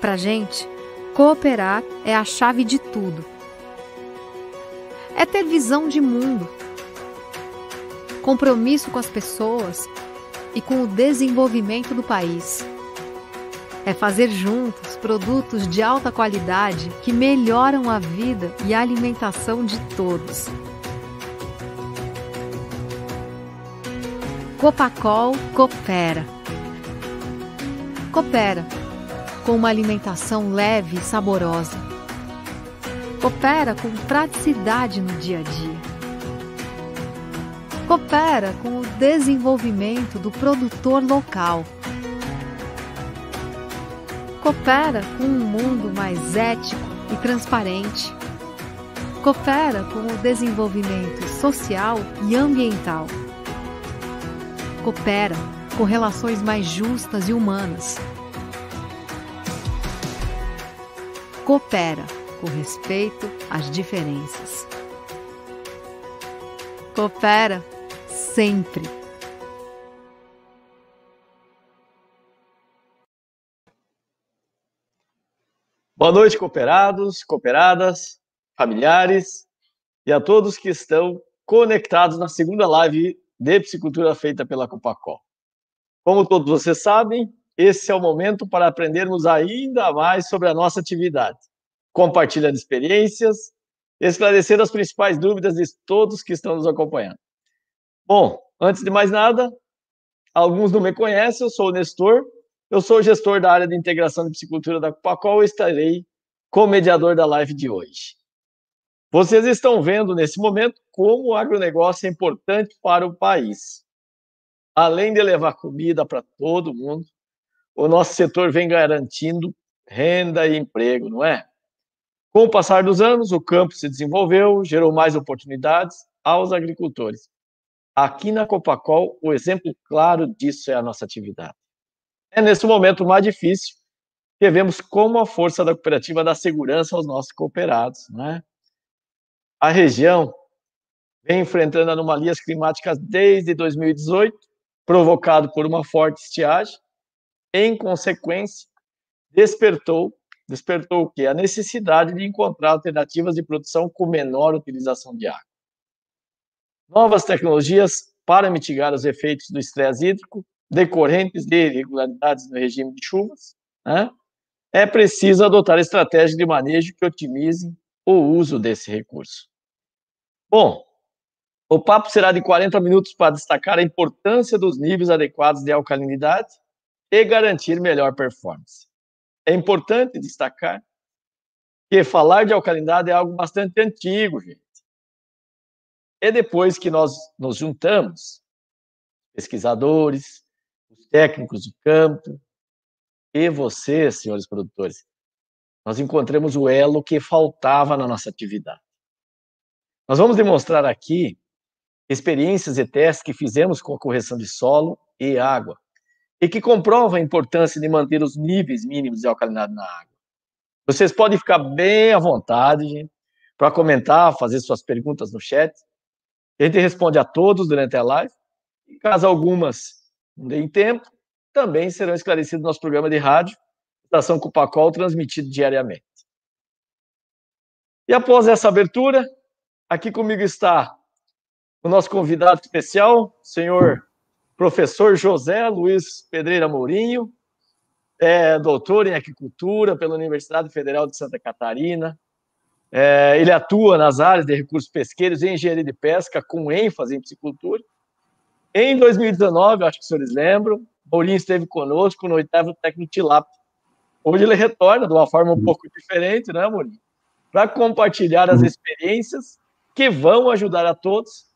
Para gente, cooperar é a chave de tudo. É ter visão de mundo, compromisso com as pessoas e com o desenvolvimento do país. É fazer juntos produtos de alta qualidade que melhoram a vida e a alimentação de todos. Copacol coopera. Coopera com uma alimentação leve e saborosa. Coopera com praticidade no dia a dia. Coopera com o desenvolvimento do produtor local. Coopera com um mundo mais ético e transparente. Coopera com o desenvolvimento social e ambiental. Coopera com relações mais justas e humanas. coopera com respeito às diferenças. Coopera sempre. Boa noite, cooperados, cooperadas, familiares e a todos que estão conectados na segunda live de Psicultura feita pela Copacol. Como todos vocês sabem, esse é o momento para aprendermos ainda mais sobre a nossa atividade, compartilhando experiências, esclarecendo as principais dúvidas de todos que estão nos acompanhando. Bom, antes de mais nada, alguns não me conhecem, eu sou o Nestor, eu sou gestor da área de integração de psicultura da Copacol e estarei como mediador da live de hoje. Vocês estão vendo nesse momento como o agronegócio é importante para o país. Além de levar comida para todo mundo, o nosso setor vem garantindo renda e emprego, não é? Com o passar dos anos, o campo se desenvolveu, gerou mais oportunidades aos agricultores. Aqui na Copacol, o exemplo claro disso é a nossa atividade. É nesse momento mais difícil que vemos como a força da cooperativa dá segurança aos nossos cooperados. Né? A região vem enfrentando anomalias climáticas desde 2018, provocado por uma forte estiagem, em consequência, despertou despertou o quê? A necessidade de encontrar alternativas de produção com menor utilização de água. Novas tecnologias para mitigar os efeitos do estresse hídrico decorrentes de irregularidades no regime de chuvas, né? é preciso adotar estratégias de manejo que otimizem o uso desse recurso. Bom, o papo será de 40 minutos para destacar a importância dos níveis adequados de alcalinidade, e garantir melhor performance. É importante destacar que falar de alcalinidade é algo bastante antigo, gente. É depois que nós nos juntamos, pesquisadores, os técnicos de campo e vocês, senhores produtores, nós encontramos o elo que faltava na nossa atividade. Nós vamos demonstrar aqui experiências e testes que fizemos com a correção de solo e água, e que comprova a importância de manter os níveis mínimos de alcalinidade na água. Vocês podem ficar bem à vontade, gente, para comentar, fazer suas perguntas no chat. A gente responde a todos durante a live. caso algumas não deem tempo, também serão esclarecidas no nosso programa de rádio, Estação Cupacol, transmitido diariamente. E após essa abertura, aqui comigo está o nosso convidado especial, senhor professor José Luiz Pedreira Mourinho, é doutor em aquicultura pela Universidade Federal de Santa Catarina. É, ele atua nas áreas de recursos pesqueiros e engenharia de pesca, com ênfase em piscicultura. Em 2019, acho que os senhores lembram, Mourinho esteve conosco no oitavo técnico Tilap, onde ele retorna de uma forma um pouco diferente, né, Mourinho? Para compartilhar as uhum. experiências que vão ajudar a todos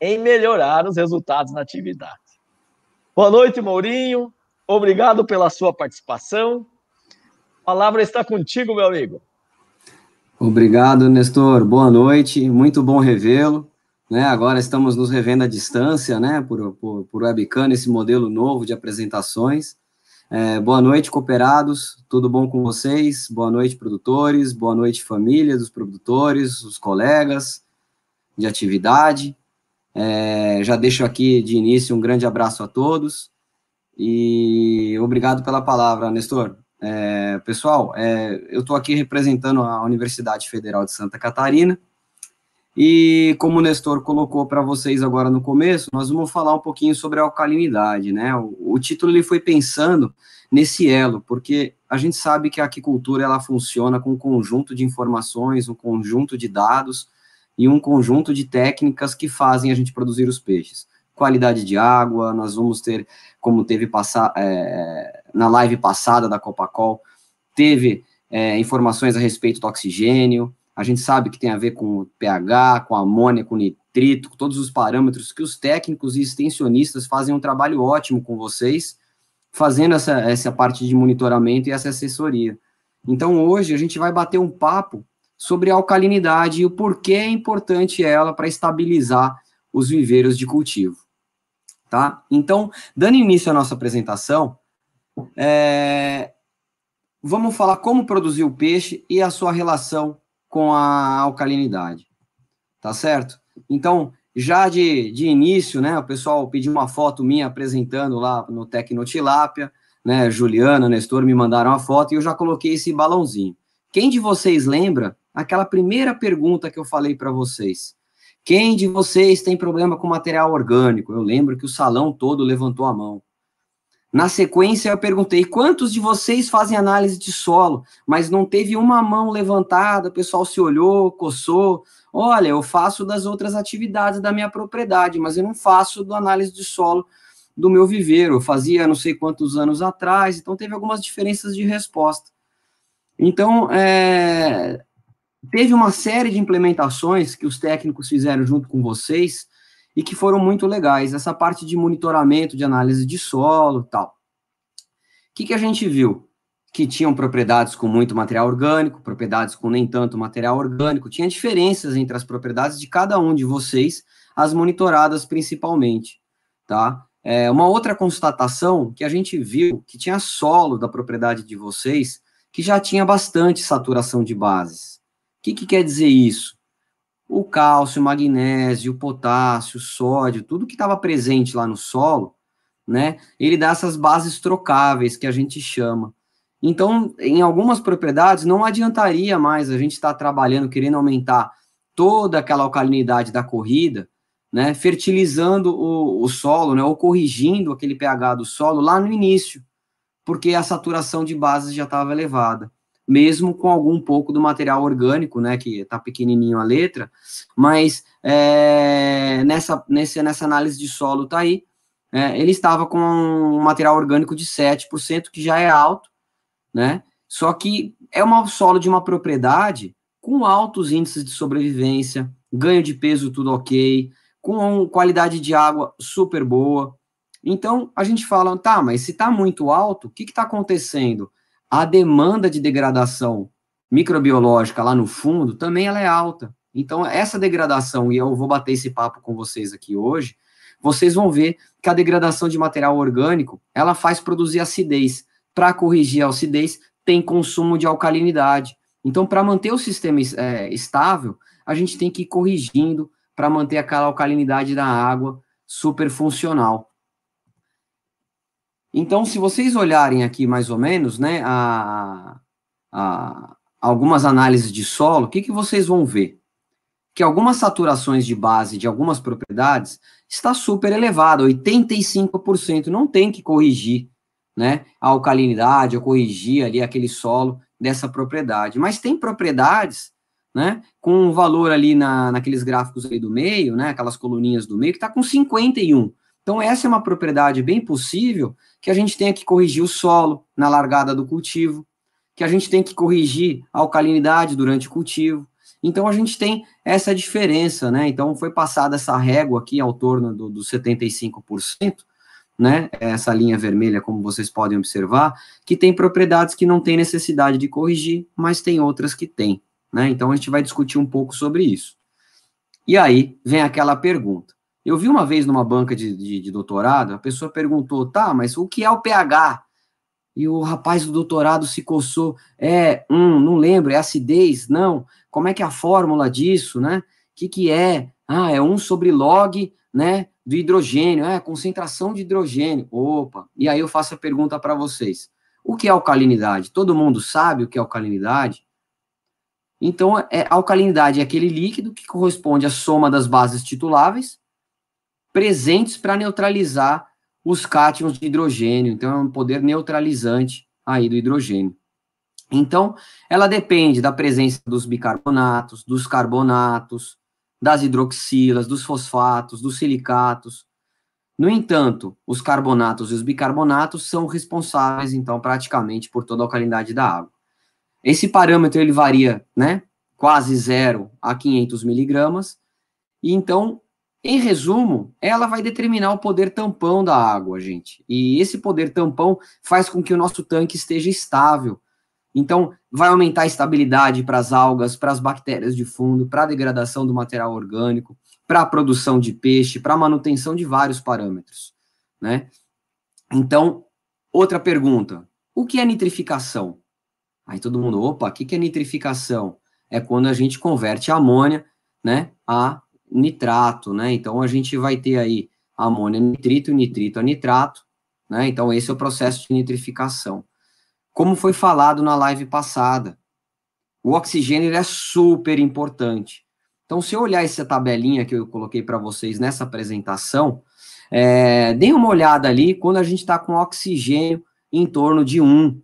em melhorar os resultados na atividade. Boa noite, Mourinho. Obrigado pela sua participação. A palavra está contigo, meu amigo. Obrigado, Nestor. Boa noite. Muito bom revê-lo. Né, agora estamos nos revendo à distância, né? Por, por, por webcam, esse modelo novo de apresentações. É, boa noite, cooperados. Tudo bom com vocês? Boa noite, produtores. Boa noite, família dos produtores, os colegas de atividade. É, já deixo aqui de início um grande abraço a todos e obrigado pela palavra, Nestor. É, pessoal, é, eu estou aqui representando a Universidade Federal de Santa Catarina e, como o Nestor colocou para vocês agora no começo, nós vamos falar um pouquinho sobre a alcalinidade, né? O, o título ele foi pensando nesse elo, porque a gente sabe que a aquicultura ela funciona com um conjunto de informações, um conjunto de dados e um conjunto de técnicas que fazem a gente produzir os peixes. Qualidade de água, nós vamos ter, como teve passar, é, na live passada da Copacol, teve é, informações a respeito do oxigênio, a gente sabe que tem a ver com pH, com amônia, com nitrito, com todos os parâmetros que os técnicos e extensionistas fazem um trabalho ótimo com vocês, fazendo essa, essa parte de monitoramento e essa assessoria. Então, hoje, a gente vai bater um papo sobre a alcalinidade e o porquê é importante ela para estabilizar os viveiros de cultivo. Tá? Então, dando início à nossa apresentação, é... vamos falar como produzir o peixe e a sua relação com a alcalinidade. Tá certo? Então, já de, de início, né, o pessoal pediu uma foto minha apresentando lá no Tecnotilápia, né, Juliana, Nestor me mandaram a foto e eu já coloquei esse balãozinho. Quem de vocês lembra aquela primeira pergunta que eu falei para vocês. Quem de vocês tem problema com material orgânico? Eu lembro que o salão todo levantou a mão. Na sequência, eu perguntei quantos de vocês fazem análise de solo, mas não teve uma mão levantada, o pessoal se olhou, coçou. Olha, eu faço das outras atividades da minha propriedade, mas eu não faço do análise de solo do meu viveiro. Eu fazia não sei quantos anos atrás, então teve algumas diferenças de resposta. Então, é, teve uma série de implementações que os técnicos fizeram junto com vocês e que foram muito legais. Essa parte de monitoramento, de análise de solo tal. O que, que a gente viu? Que tinham propriedades com muito material orgânico, propriedades com nem tanto material orgânico, tinha diferenças entre as propriedades de cada um de vocês, as monitoradas principalmente, tá? É, uma outra constatação que a gente viu que tinha solo da propriedade de vocês que já tinha bastante saturação de bases que, que quer dizer isso? O cálcio, o magnésio, o potássio, o sódio, tudo que estava presente lá no solo, né? Ele dá essas bases trocáveis que a gente chama. Então, em algumas propriedades, não adiantaria mais a gente estar tá trabalhando, querendo aumentar toda aquela alcalinidade da corrida, né, fertilizando o, o, solo, né, ou corrigindo aquele pH do solo lá no início, porque a saturação de bases já estava elevada mesmo com algum pouco do material orgânico, né, que tá pequenininho a letra, mas é, nessa, nesse, nessa análise de solo tá aí, é, ele estava com um material orgânico de 7%, que já é alto, né, só que é um solo de uma propriedade com altos índices de sobrevivência, ganho de peso tudo ok, com qualidade de água super boa, então a gente fala, tá, mas se tá muito alto, o que que tá acontecendo? a demanda de degradação microbiológica lá no fundo também ela é alta. Então, essa degradação, e eu vou bater esse papo com vocês aqui hoje, vocês vão ver que a degradação de material orgânico, ela faz produzir acidez. Para corrigir a acidez, tem consumo de alcalinidade. Então, para manter o sistema é, estável, a gente tem que ir corrigindo para manter aquela alcalinidade da água super funcional. Então, se vocês olharem aqui mais ou menos, né, a, a algumas análises de solo, o que, que vocês vão ver? Que algumas saturações de base de algumas propriedades está super elevada, 85%. Não tem que corrigir né, a alcalinidade, ou corrigir ali aquele solo dessa propriedade. Mas tem propriedades né, com um valor ali na, naqueles gráficos aí do meio, né, aquelas coluninhas do meio, que está com 51%. Então, essa é uma propriedade bem possível que a gente tenha que corrigir o solo na largada do cultivo, que a gente tem que corrigir a alcalinidade durante o cultivo. Então, a gente tem essa diferença, né? Então, foi passada essa régua aqui ao torno dos do 75%, né? Essa linha vermelha, como vocês podem observar, que tem propriedades que não tem necessidade de corrigir, mas tem outras que tem, né? Então, a gente vai discutir um pouco sobre isso. E aí vem aquela pergunta eu vi uma vez numa banca de, de, de doutorado, a pessoa perguntou, tá, mas o que é o pH? E o rapaz do doutorado se coçou, é, hum, não lembro, é acidez? Não. Como é que é a fórmula disso, né? O que que é? Ah, é 1 sobre log, né, do hidrogênio, é, concentração de hidrogênio. Opa! E aí eu faço a pergunta para vocês. O que é alcalinidade? Todo mundo sabe o que é alcalinidade? Então, é, alcalinidade é aquele líquido que corresponde à soma das bases tituláveis presentes para neutralizar os cátions de hidrogênio. Então, é um poder neutralizante aí do hidrogênio. Então, ela depende da presença dos bicarbonatos, dos carbonatos, das hidroxilas, dos fosfatos, dos silicatos. No entanto, os carbonatos e os bicarbonatos são responsáveis, então, praticamente por toda a alcalinidade da água. Esse parâmetro ele varia, né, quase zero a 500 miligramas. E então em resumo, ela vai determinar o poder tampão da água, gente. E esse poder tampão faz com que o nosso tanque esteja estável. Então, vai aumentar a estabilidade para as algas, para as bactérias de fundo, para a degradação do material orgânico, para a produção de peixe, para a manutenção de vários parâmetros, né? Então, outra pergunta: o que é nitrificação? Aí todo mundo, opa, o que é nitrificação? É quando a gente converte a amônia, né, a nitrato, né? Então a gente vai ter aí amônia nitrito, nitrito a nitrato, né? Então esse é o processo de nitrificação. Como foi falado na live passada, o oxigênio é super importante. Então, se eu olhar essa tabelinha que eu coloquei para vocês nessa apresentação, é, deem uma olhada ali quando a gente está com oxigênio em torno de 1,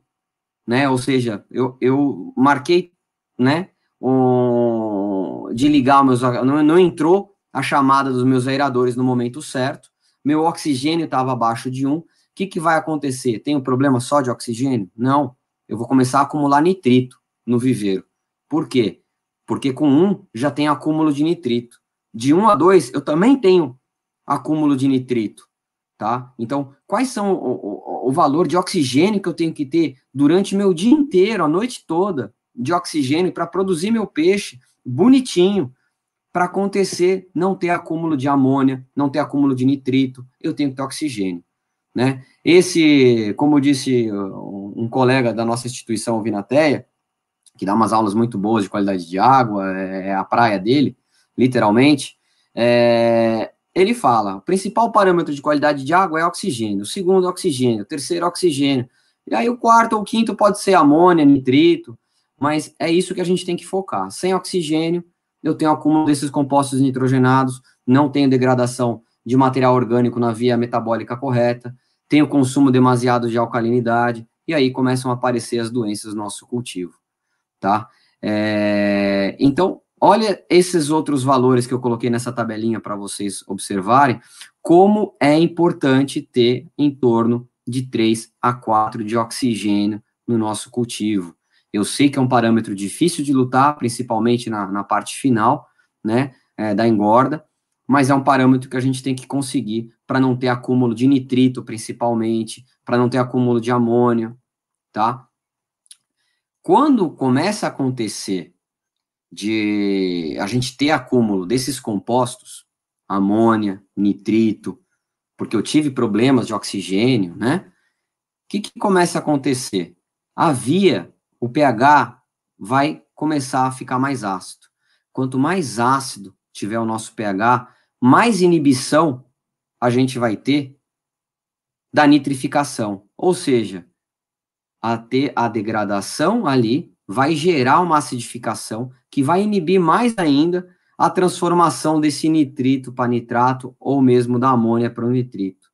né? Ou seja, eu, eu marquei, né, um, de ligar meus. Não, não entrou a chamada dos meus aeradores no momento certo, meu oxigênio estava abaixo de um O que, que vai acontecer? Tem um problema só de oxigênio? Não. Eu vou começar a acumular nitrito no viveiro. Por quê? Porque com um já tem acúmulo de nitrito. De um a dois eu também tenho acúmulo de nitrito. Tá? Então, quais são o, o, o, valor de oxigênio que eu tenho que ter durante meu dia inteiro, a noite toda, de oxigênio para produzir meu peixe, bonitinho para acontecer não ter acúmulo de amônia, não ter acúmulo de nitrito, eu tenho que ter oxigênio. Né? Esse, como disse um colega da nossa instituição, Vinateia, que dá umas aulas muito boas de qualidade de água, é, é a praia dele, literalmente, é, ele fala, o principal parâmetro de qualidade de água é oxigênio, o segundo oxigênio, o terceiro oxigênio, e aí o quarto ou quinto pode ser amônia, nitrito, mas é isso que a gente tem que focar. Sem oxigênio, eu tenho acúmulo desses compostos nitrogenados, não tenho degradação de material orgânico na via metabólica correta, tenho consumo demasiado de alcalinidade, e aí começam a aparecer as doenças no nosso cultivo, tá? É, então, olha esses outros valores que eu coloquei nessa tabelinha para vocês observarem, como é importante ter em torno de 3 a 4 de oxigênio no nosso cultivo. Eu sei que é um parâmetro difícil de lutar, principalmente na, na parte final, né, é, da engorda, mas é um parâmetro que a gente tem que conseguir para não ter acúmulo de nitrito, principalmente, para não ter acúmulo de amônia, tá? Quando começa a acontecer de a gente ter acúmulo desses compostos, amônia, nitrito, porque eu tive problemas de oxigênio, né? O que, que começa a acontecer? A via o pH vai começar a ficar mais ácido. Quanto mais ácido tiver o nosso pH, mais inibição a gente vai ter da nitrificação. Ou seja, a, ter a degradação ali vai gerar uma acidificação que vai inibir mais ainda a transformação desse nitrito para nitrato ou mesmo da amônia para o nitrito.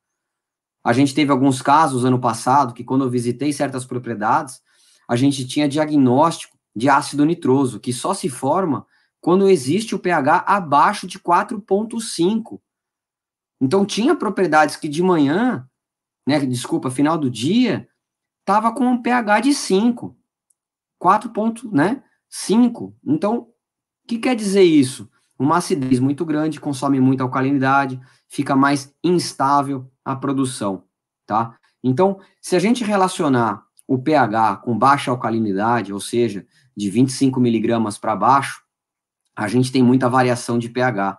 A gente teve alguns casos ano passado que, quando eu visitei certas propriedades, a gente tinha diagnóstico de ácido nitroso, que só se forma quando existe o pH abaixo de 4,5. Então, tinha propriedades que de manhã, né, desculpa, final do dia, estava com um pH de 5. 4,5. ponto, né, Então, o que quer dizer isso? Uma acidez muito grande, consome muita alcalinidade, fica mais instável a produção, tá? Então, se a gente relacionar o pH com baixa alcalinidade, ou seja, de 25 miligramas para baixo, a gente tem muita variação de pH.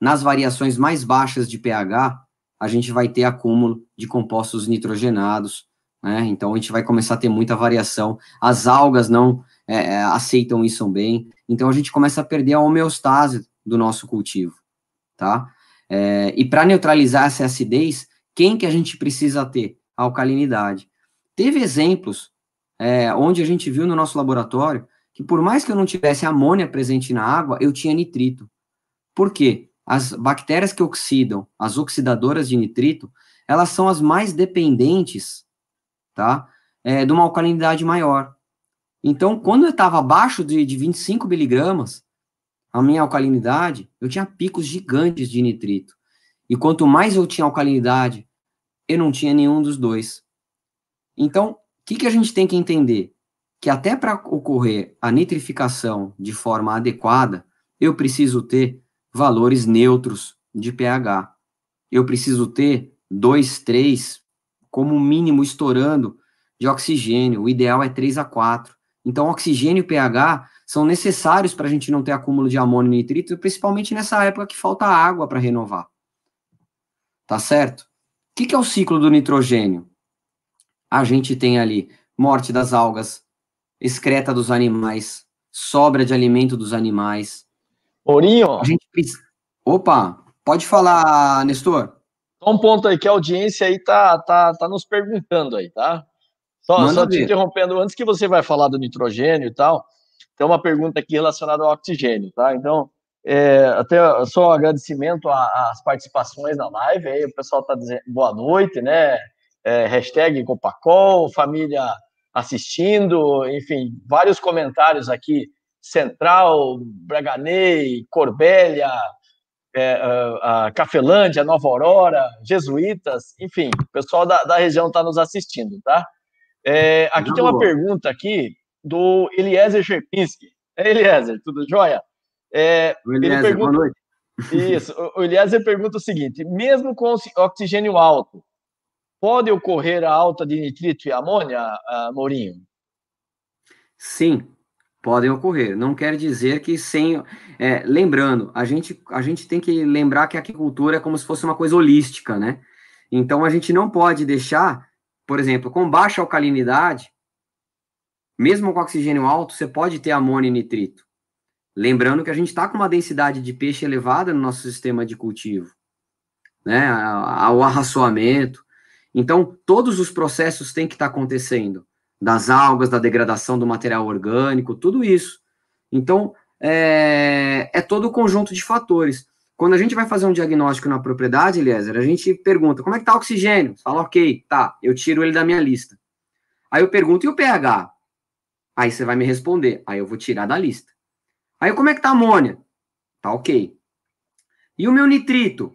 Nas variações mais baixas de pH, a gente vai ter acúmulo de compostos nitrogenados, né? Então a gente vai começar a ter muita variação. As algas não é, é aceitam isso bem, então a gente começa a perder a homeostase do nosso cultivo, tá? É, e para neutralizar essa acidez, quem que a gente precisa ter? A alcalinidade. Teve exemplos é, onde a gente viu no nosso laboratório que, por mais que eu não tivesse amônia presente na água, eu tinha nitrito. Por quê? As bactérias que oxidam, as oxidadoras de nitrito, elas são as mais dependentes, tá? É, de uma alcalinidade maior. Então, quando eu estava abaixo de, de 25 miligramas, a minha alcalinidade, eu tinha picos gigantes de nitrito. E quanto mais eu tinha alcalinidade, eu não tinha nenhum dos dois. Então, o que, que a gente tem que entender? Que até para ocorrer a nitrificação de forma adequada, eu preciso ter valores neutros de pH. Eu preciso ter 2, 3, como mínimo estourando, de oxigênio. O ideal é 3 a 4. Então, oxigênio e pH são necessários para a gente não ter acúmulo de amônio e nitrito, principalmente nessa época que falta água para renovar. Tá certo? O que, que é o ciclo do nitrogênio? a gente tem ali morte das algas, excreta dos animais, sobra de alimento dos animais. Ourinho. A gente precisa... Opa, pode falar, Nestor. Só um ponto aí que a audiência aí tá, tá, tá nos perguntando aí, tá? Só, só te interrompendo, antes que você vai falar do nitrogênio e tal, tem uma pergunta aqui relacionada ao oxigênio, tá? Então, é, até só um agradecimento às participações na live aí, o pessoal tá dizendo boa noite, né? é, hashtag Copacol, família assistindo, enfim, vários comentários aqui, Central, Braganei, Corbélia, é, a, a Cafelândia, Nova Aurora, Jesuítas, enfim, o pessoal da, da região está nos assistindo, tá? É, aqui Não, tem uma boa. pergunta aqui do Eliezer Sherpinski. É, Eliezer, tudo jóia? É, Eliezer, pergunta... boa noite. Isso, o Eliezer pergunta o seguinte, mesmo com oxigênio alto, pode ocorrer a alta de nitrito e amônia, ah, Mourinho? Sim, podem ocorrer. Não quer dizer que sem. É, lembrando, a gente, a gente tem que lembrar que a aquicultura é como se fosse uma coisa holística, né? Então a gente não pode deixar, por exemplo, com baixa alcalinidade, mesmo com oxigênio alto, você pode ter amônia e nitrito. Lembrando que a gente está com uma densidade de peixe elevada no nosso sistema de cultivo, né? O arraçoamento. Então, todos os processos têm que estar tá acontecendo, das algas, da degradação do material orgânico, tudo isso. Então, é, é todo o conjunto de fatores. Quando a gente vai fazer um diagnóstico na propriedade, Eliezer, a gente pergunta como é que está o oxigênio? Você fala, ok, tá, eu tiro ele da minha lista. Aí eu pergunto, e o pH? Aí você vai me responder, aí eu vou tirar da lista. Aí como é que está a amônia? Tá ok. E o meu nitrito?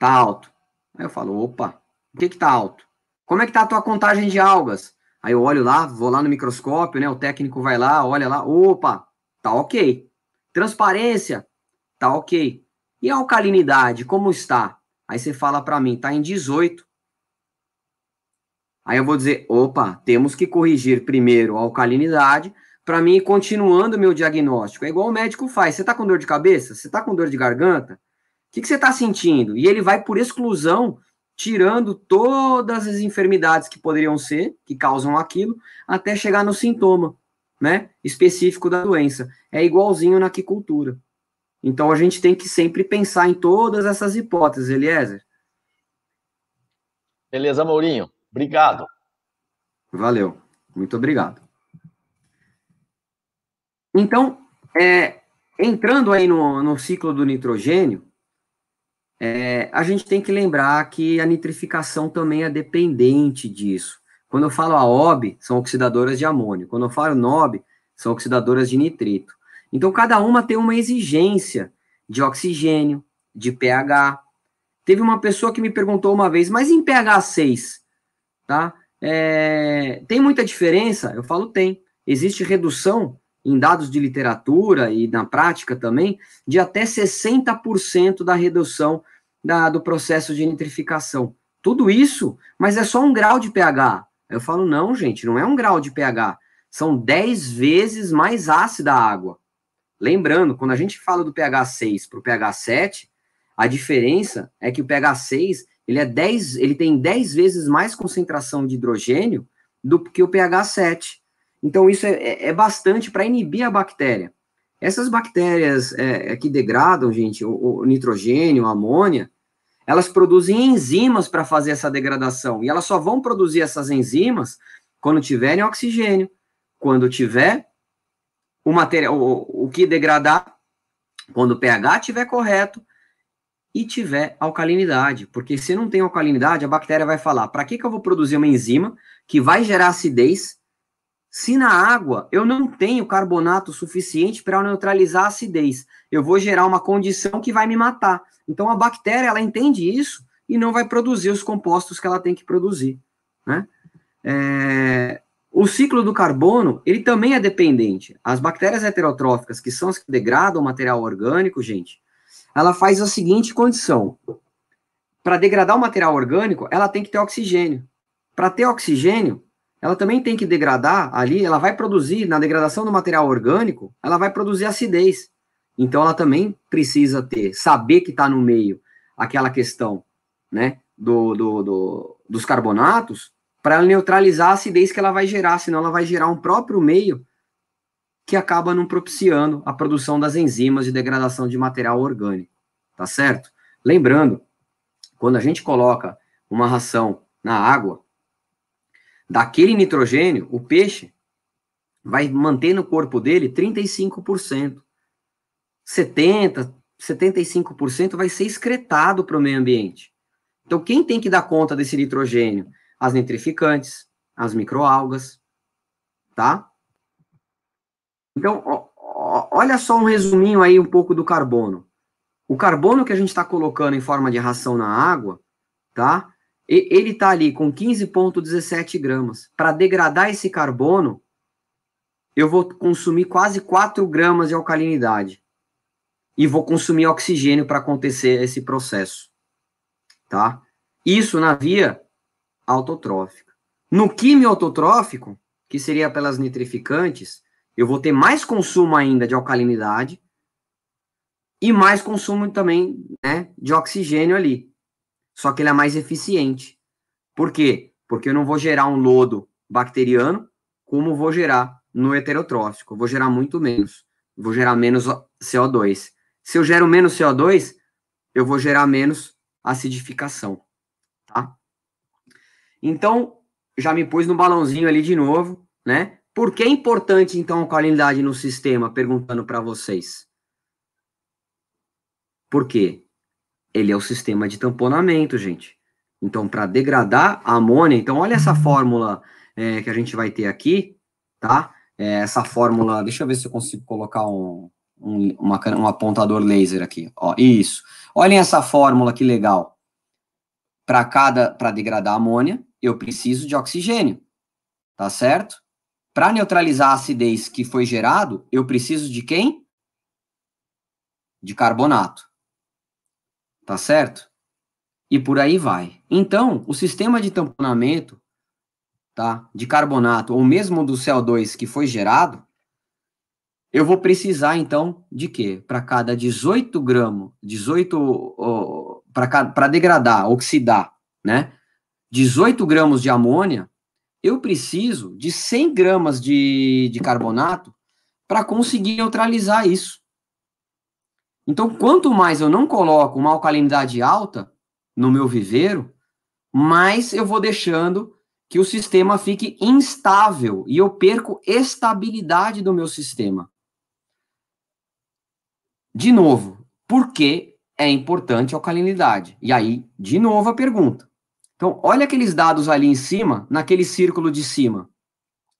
Tá alto. Aí eu falo, opa, o que que tá alto? Como é que tá a tua contagem de algas? Aí eu olho lá, vou lá no microscópio, né? O técnico vai lá, olha lá, opa, tá ok. Transparência, tá ok. E a alcalinidade, como está? Aí você fala para mim, tá em 18. Aí eu vou dizer, opa, temos que corrigir primeiro a alcalinidade para mim continuando meu diagnóstico. É igual o médico faz. Você tá com dor de cabeça? Você tá com dor de garganta? O que, que você tá sentindo? E ele vai por exclusão tirando todas as enfermidades que poderiam ser, que causam aquilo, até chegar no sintoma, né, específico da doença. É igualzinho na aquicultura. Então a gente tem que sempre pensar em todas essas hipóteses, Eliezer. Beleza, Mourinho. Obrigado. Valeu. Muito obrigado. Então, é, entrando aí no, no ciclo do nitrogênio, é, a gente tem que lembrar que a nitrificação também é dependente disso. Quando eu falo AOB, são oxidadoras de amônio. Quando eu falo NOB, são oxidadoras de nitrito. Então, cada uma tem uma exigência de oxigênio, de pH. Teve uma pessoa que me perguntou uma vez, mas em pH 6, tá? É, tem muita diferença? Eu falo tem. Existe redução em dados de literatura e na prática também, de até 60% da redução da, do processo de nitrificação. Tudo isso, mas é só um grau de pH. Eu falo, não, gente, não é um grau de pH. São 10 vezes mais ácida a água. Lembrando, quando a gente fala do pH 6 para o pH 7, a diferença é que o pH 6 ele é 10, ele tem 10 vezes mais concentração de hidrogênio do que o pH 7. Então, isso é, é, é bastante para inibir a bactéria. Essas bactérias é, é, que degradam, gente, o, o nitrogênio, a amônia, elas produzem enzimas para fazer essa degradação. E elas só vão produzir essas enzimas quando tiverem oxigênio. Quando tiver o material, o, o que degradar, quando o pH estiver correto e tiver alcalinidade. Porque se não tem alcalinidade, a bactéria vai falar: para que, que eu vou produzir uma enzima que vai gerar acidez se na água eu não tenho carbonato suficiente para neutralizar a acidez, eu vou gerar uma condição que vai me matar. Então a bactéria ela entende isso e não vai produzir os compostos que ela tem que produzir. Né? É... O ciclo do carbono ele também é dependente. As bactérias heterotróficas, que são as que degradam o material orgânico, gente, ela faz a seguinte condição: para degradar o material orgânico, ela tem que ter oxigênio. Para ter oxigênio, ela também tem que degradar ali, ela vai produzir, na degradação do material orgânico, ela vai produzir acidez. Então ela também precisa ter, saber que está no meio aquela questão né, do, do, do dos carbonatos para neutralizar a acidez que ela vai gerar, senão ela vai gerar um próprio meio que acaba não propiciando a produção das enzimas de degradação de material orgânico, tá certo? Lembrando, quando a gente coloca uma ração na água, daquele nitrogênio, o peixe vai manter no corpo dele 35%. 70%, 75% vai ser excretado para o meio ambiente. Então, quem tem que dar conta desse nitrogênio? As nitrificantes, as microalgas, tá? Então, ó, ó, olha só um resuminho aí um pouco do carbono. O carbono que a gente está colocando em forma de ração na água, tá? ele está ali com 15,17 gramas. Para degradar esse carbono, eu vou consumir quase 4 gramas de alcalinidade. E vou consumir oxigênio para acontecer esse processo. Tá? Isso na via autotrófica. No quimiotrófico, que seria pelas nitrificantes, eu vou ter mais consumo ainda de alcalinidade e mais consumo também né, de oxigênio ali só que ele é mais eficiente. Por quê? Porque eu não vou gerar um lodo bacteriano como vou gerar no heterotrófico. Eu vou gerar muito menos. vou gerar menos CO2. Se eu gero menos CO2, eu vou gerar menos acidificação, tá? Então, já me pus no balãozinho ali de novo, né? Por que é importante, então, a qualidade no sistema? Perguntando para vocês. Por quê? ele é o sistema de tamponamento, gente. Então, para degradar a amônia, então olha essa fórmula é, que a gente vai ter aqui, tá? É, essa fórmula, deixa eu ver se eu consigo colocar um, um, uma, um apontador laser aqui. Ó, isso. Olhem essa fórmula que legal. Para cada, para degradar a amônia, eu preciso de oxigênio, tá certo? Para neutralizar a acidez que foi gerado, eu preciso de quem? De carbonato tá certo? E por aí vai. Então, o sistema de tamponamento tá, de carbonato, ou mesmo do CO2 que foi gerado, eu vou precisar, então, de quê? Para cada 18 gramas, 18, oh, para degradar, oxidar, né? 18 gramas de amônia, eu preciso de 100 gramas de, de carbonato para conseguir neutralizar isso. Então, quanto mais eu não coloco uma alcalinidade alta no meu viveiro, mais eu vou deixando que o sistema fique instável e eu perco estabilidade do meu sistema. De novo, por que é importante a alcalinidade? E aí, de novo a pergunta. Então, olha aqueles dados ali em cima, naquele círculo de cima,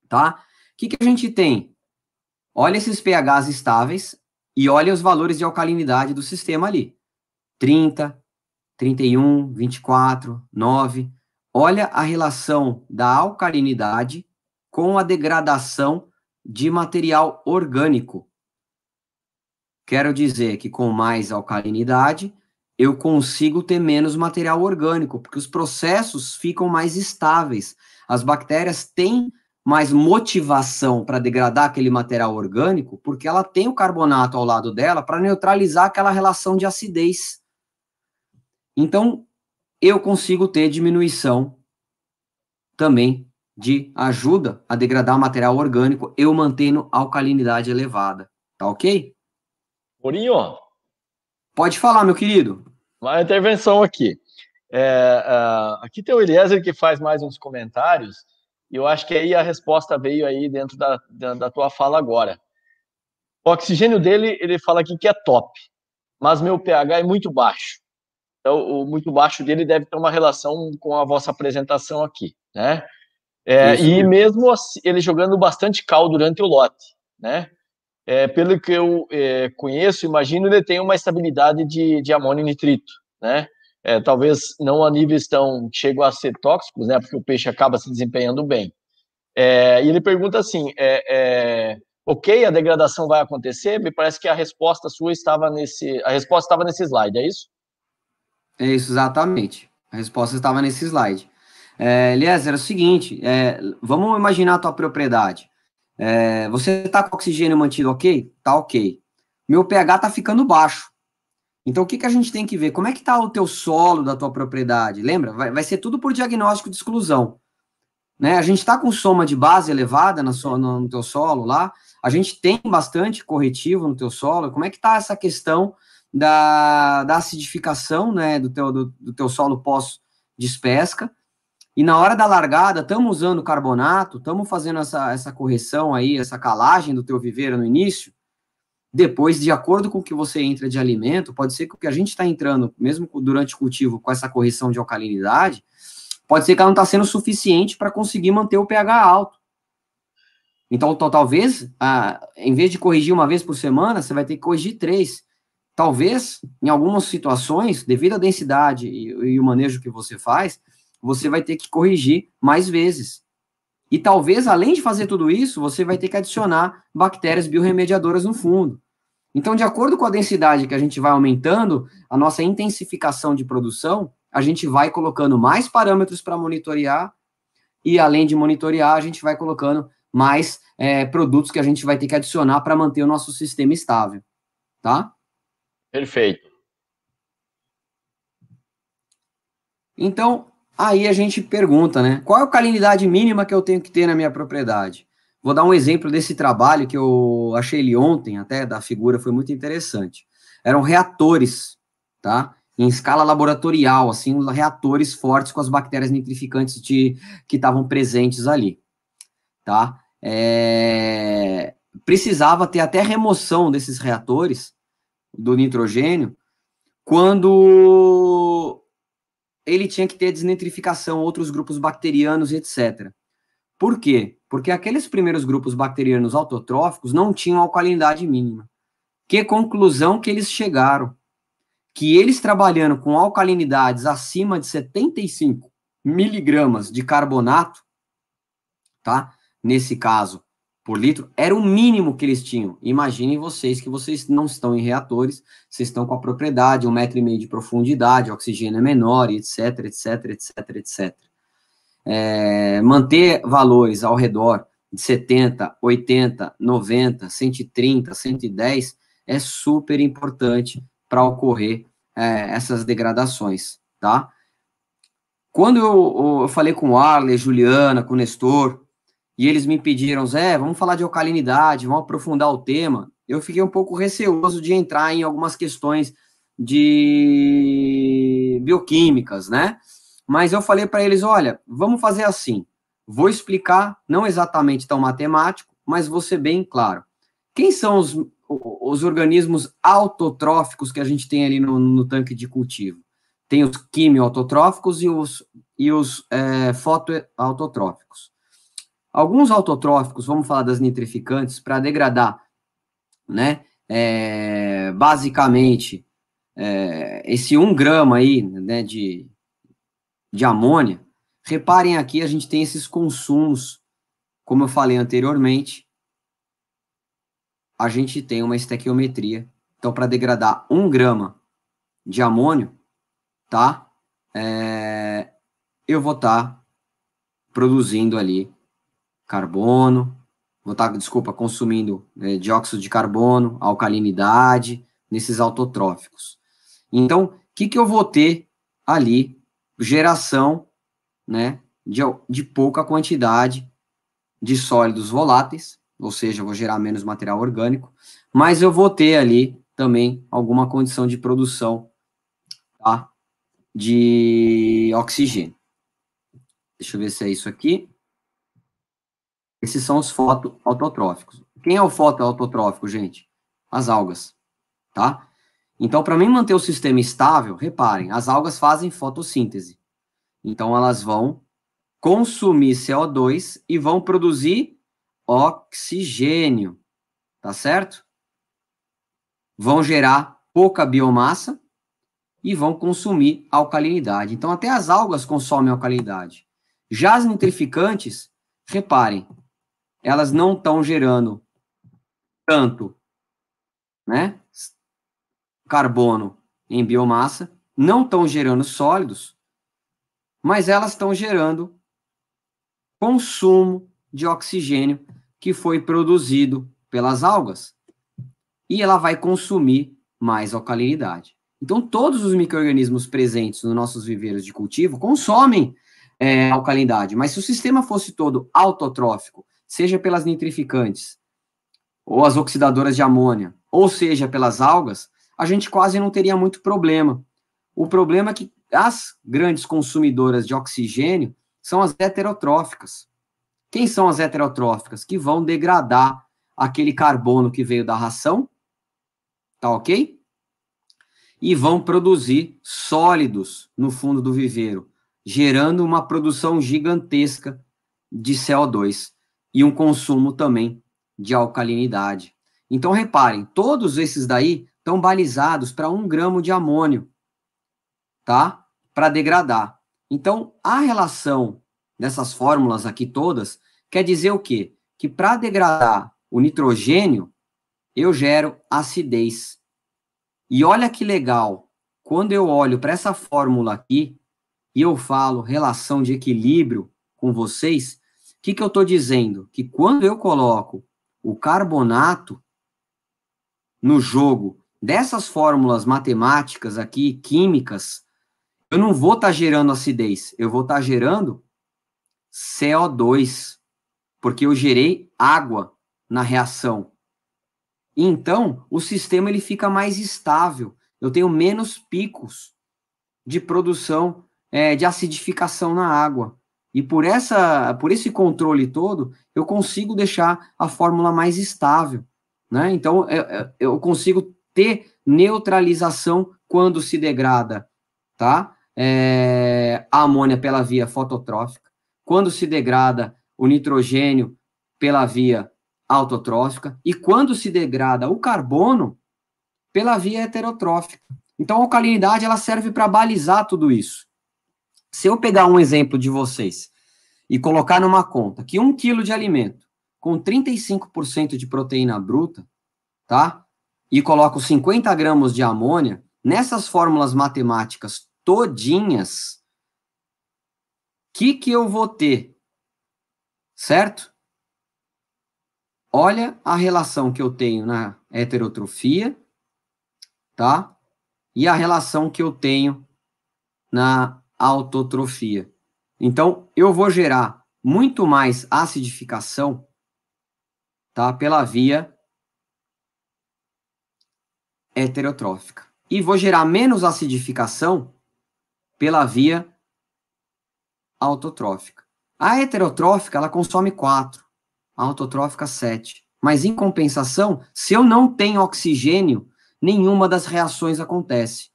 tá? O que, que a gente tem? Olha esses pHs estáveis, e olha os valores de alcalinidade do sistema ali. 30, 31, 24, 9. Olha a relação da alcalinidade com a degradação de material orgânico. Quero dizer que com mais alcalinidade, eu consigo ter menos material orgânico, porque os processos ficam mais estáveis. As bactérias têm mais motivação para degradar aquele material orgânico, porque ela tem o carbonato ao lado dela para neutralizar aquela relação de acidez. Então, eu consigo ter diminuição também de ajuda a degradar o material orgânico, eu mantendo alcalinidade elevada. Tá ok? Borinho, pode falar, meu querido. Uma intervenção aqui. É, uh, aqui tem o Eliezer que faz mais uns comentários. E eu acho que aí a resposta veio aí dentro da, da, da tua fala agora. O oxigênio dele, ele fala aqui que é top, mas meu pH é muito baixo. Então, o muito baixo dele deve ter uma relação com a vossa apresentação aqui, né? É, e mesmo assim, ele jogando bastante cal durante o lote, né? É, pelo que eu é, conheço, imagino, ele tem uma estabilidade de, de amônio nitrito, né? é, talvez não a níveis tão chegam a ser tóxicos, né? Porque o peixe acaba se desempenhando bem. É, e ele pergunta assim: é, é ok, a degradação vai acontecer? Me parece que a resposta sua estava nesse, a resposta estava nesse slide, é isso? É isso, exatamente. A resposta estava nesse slide. É, era é o seguinte: é, vamos imaginar a tua propriedade. você está com oxigênio mantido ok? Tá ok. Meu pH está ficando baixo então, o que, que a gente tem que ver? Como é que está o teu solo da tua propriedade? Lembra? Vai, vai, ser tudo por diagnóstico de exclusão. Né? A gente está com soma de base elevada na so, no, no, teu solo lá, a gente tem bastante corretivo no teu solo. Como é que está essa questão da, da acidificação né, do, teu, do, do teu solo pós-despesca? E na hora da largada, estamos usando carbonato, estamos fazendo essa, essa correção aí, essa calagem do teu viveiro no início, depois, de acordo com o que você entra de alimento, pode ser que o que a gente está entrando, mesmo durante o cultivo, com essa correção de alcalinidade, pode ser que ela não está sendo suficiente para conseguir manter o pH alto. Então, talvez, ah, em vez de corrigir uma vez por semana, você vai ter que corrigir três. Talvez, em algumas situações, devido à densidade e, e o manejo que você faz, você vai ter que corrigir mais vezes. E talvez, além de fazer tudo isso, você vai ter que adicionar bactérias biorremediadoras no fundo. Então, de acordo com a densidade que a gente vai aumentando, a nossa intensificação de produção, a gente vai colocando mais parâmetros para monitorear, e além de monitorear, a gente vai colocando mais é, produtos que a gente vai ter que adicionar para manter o nosso sistema estável. Tá? Perfeito. Então, Aí a gente pergunta, né? Qual é a calinidade mínima que eu tenho que ter na minha propriedade? Vou dar um exemplo desse trabalho que eu achei ele ontem, até da figura, foi muito interessante. Eram reatores, tá? Em escala laboratorial, assim, reatores fortes com as bactérias nitrificantes de, que estavam presentes ali, tá? É, precisava ter até remoção desses reatores do nitrogênio quando ele tinha que ter desnitrificação, outros grupos bacterianos, etc. Por quê? Porque aqueles primeiros grupos bacterianos autotróficos não tinham alcalinidade mínima. Que conclusão que eles chegaram? Que eles trabalhando com alcalinidades acima de 75 miligramas de carbonato, tá? Nesse caso, por litro era o mínimo que eles tinham. Imaginem vocês que vocês não estão em reatores, vocês estão com a propriedade, um metro e meio de profundidade, oxigênio é menor, etc, etc, etc, etc. É, manter valores ao redor de 70, 80, 90, 130, 110 é super importante para ocorrer é, essas degradações, tá? Quando eu, eu falei com o Arley, Juliana, com o Nestor, e eles me pediram, Zé, vamos falar de alcalinidade, vamos aprofundar o tema, eu fiquei um pouco receoso de entrar em algumas questões de bioquímicas, né? Mas eu falei para eles, olha, vamos fazer assim. Vou explicar, não exatamente tão matemático, mas vou ser bem claro. Quem são os, os organismos autotróficos que a gente tem ali no, no tanque de cultivo? Tem os quimioautotróficos e os, e os é, fotoautotróficos. Alguns autotróficos, vamos falar das nitrificantes, para degradar, né? É, basicamente, é, esse 1 um grama aí, né, de, de amônia, reparem aqui, a gente tem esses consumos, como eu falei anteriormente, a gente tem uma estequiometria. Então, para degradar 1 um grama de amônio, tá? É, eu vou estar tá produzindo ali carbono, vou estar, tá, desculpa, consumindo né, dióxido de carbono, alcalinidade, nesses autotróficos. Então, o que, que eu vou ter ali? Geração né, de, de pouca quantidade de sólidos voláteis, ou seja, vou gerar menos material orgânico, mas eu vou ter ali também alguma condição de produção tá, de oxigênio. Deixa eu ver se é isso aqui. Esses são os fotoautotróficos. Quem é o fotoautotrófico, gente? As algas, tá? Então, para mim manter o sistema estável, reparem, as algas fazem fotossíntese. Então, elas vão consumir CO2 e vão produzir oxigênio, tá certo? Vão gerar pouca biomassa e vão consumir alcalinidade. Então, até as algas consomem alcalinidade. Já as nitrificantes, reparem, elas não estão gerando tanto né, carbono em biomassa, não estão gerando sólidos, mas elas estão gerando consumo de oxigênio que foi produzido pelas algas. E ela vai consumir mais alcalinidade. Então, todos os micro-organismos presentes nos nossos viveiros de cultivo consomem é, alcalinidade, mas se o sistema fosse todo autotrófico seja pelas nitrificantes ou as oxidadoras de amônia, ou seja pelas algas, a gente quase não teria muito problema. O problema é que as grandes consumidoras de oxigênio são as heterotróficas. Quem são as heterotróficas? Que vão degradar aquele carbono que veio da ração, tá ok? E vão produzir sólidos no fundo do viveiro, gerando uma produção gigantesca de CO2 e um consumo também de alcalinidade. Então, reparem, todos esses daí estão balizados para um gramo de amônio, tá? Para degradar. Então, a relação dessas fórmulas aqui todas quer dizer o quê? Que para degradar o nitrogênio, eu gero acidez. E olha que legal, quando eu olho para essa fórmula aqui e eu falo relação de equilíbrio com vocês, que, que eu estou dizendo? Que quando eu coloco o carbonato no jogo dessas fórmulas matemáticas aqui, químicas, eu não vou estar tá gerando acidez, eu vou estar tá gerando CO2, porque eu gerei água na reação. Então, o sistema ele fica mais estável, eu tenho menos picos de produção é, de acidificação na água. E por, essa, por esse controle todo, eu consigo deixar a fórmula mais estável. Né? Então, eu, é, é, eu consigo ter neutralização quando se degrada tá? É, a amônia pela via fototrófica, quando se degrada o nitrogênio pela via autotrófica e quando se degrada o carbono pela via heterotrófica. Então, a alcalinidade ela serve para balizar tudo isso. Se eu pegar um exemplo de vocês e colocar numa conta que um quilo de alimento com 35% de proteína bruta, tá? E coloco 50 gramas de amônia, nessas fórmulas matemáticas todinhas, que que eu vou ter? Certo? Olha a relação que eu tenho na heterotrofia, tá? E a relação que eu tenho na autotrofia. Então, eu vou gerar muito mais acidificação tá, pela via heterotrófica. E vou gerar menos acidificação pela via autotrófica. A heterotrófica, ela consome 4, a autotrófica 7. Mas, em compensação, se eu não tenho oxigênio, nenhuma das reações acontece.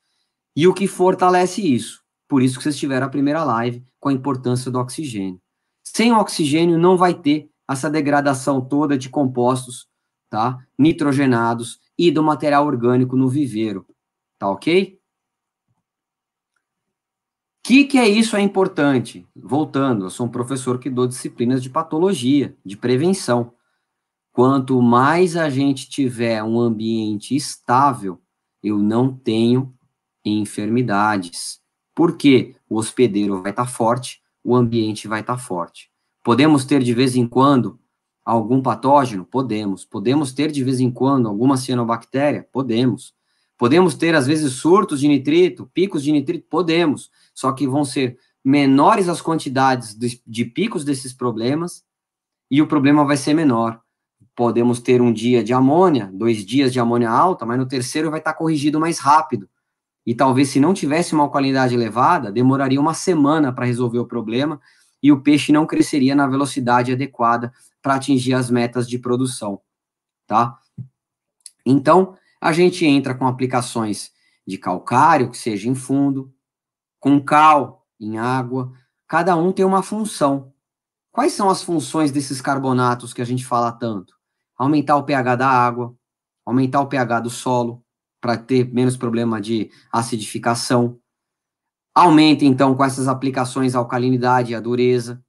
E o que fortalece isso? Por isso que vocês tiveram a primeira live com a importância do oxigênio. Sem o oxigênio não vai ter essa degradação toda de compostos, tá? Nitrogenados e do material orgânico no viveiro. Tá OK? O que, que é isso é importante? Voltando, eu sou um professor que dou disciplinas de patologia, de prevenção. Quanto mais a gente tiver um ambiente estável, eu não tenho enfermidades. Porque o hospedeiro vai estar tá forte, o ambiente vai estar tá forte. Podemos ter de vez em quando algum patógeno? Podemos. Podemos ter de vez em quando alguma cianobactéria? Podemos. Podemos ter, às vezes, surtos de nitrito, picos de nitrito? Podemos. Só que vão ser menores as quantidades de, de picos desses problemas e o problema vai ser menor. Podemos ter um dia de amônia, dois dias de amônia alta, mas no terceiro vai estar tá corrigido mais rápido e talvez se não tivesse uma qualidade elevada, demoraria uma semana para resolver o problema e o peixe não cresceria na velocidade adequada para atingir as metas de produção, tá? Então, a gente entra com aplicações de calcário, que seja em fundo, com cal em água, cada um tem uma função. Quais são as funções desses carbonatos que a gente fala tanto? Aumentar o pH da água, aumentar o pH do solo, para ter menos problema de acidificação. Aumenta, então, com essas aplicações a alcalinidade e a dureza.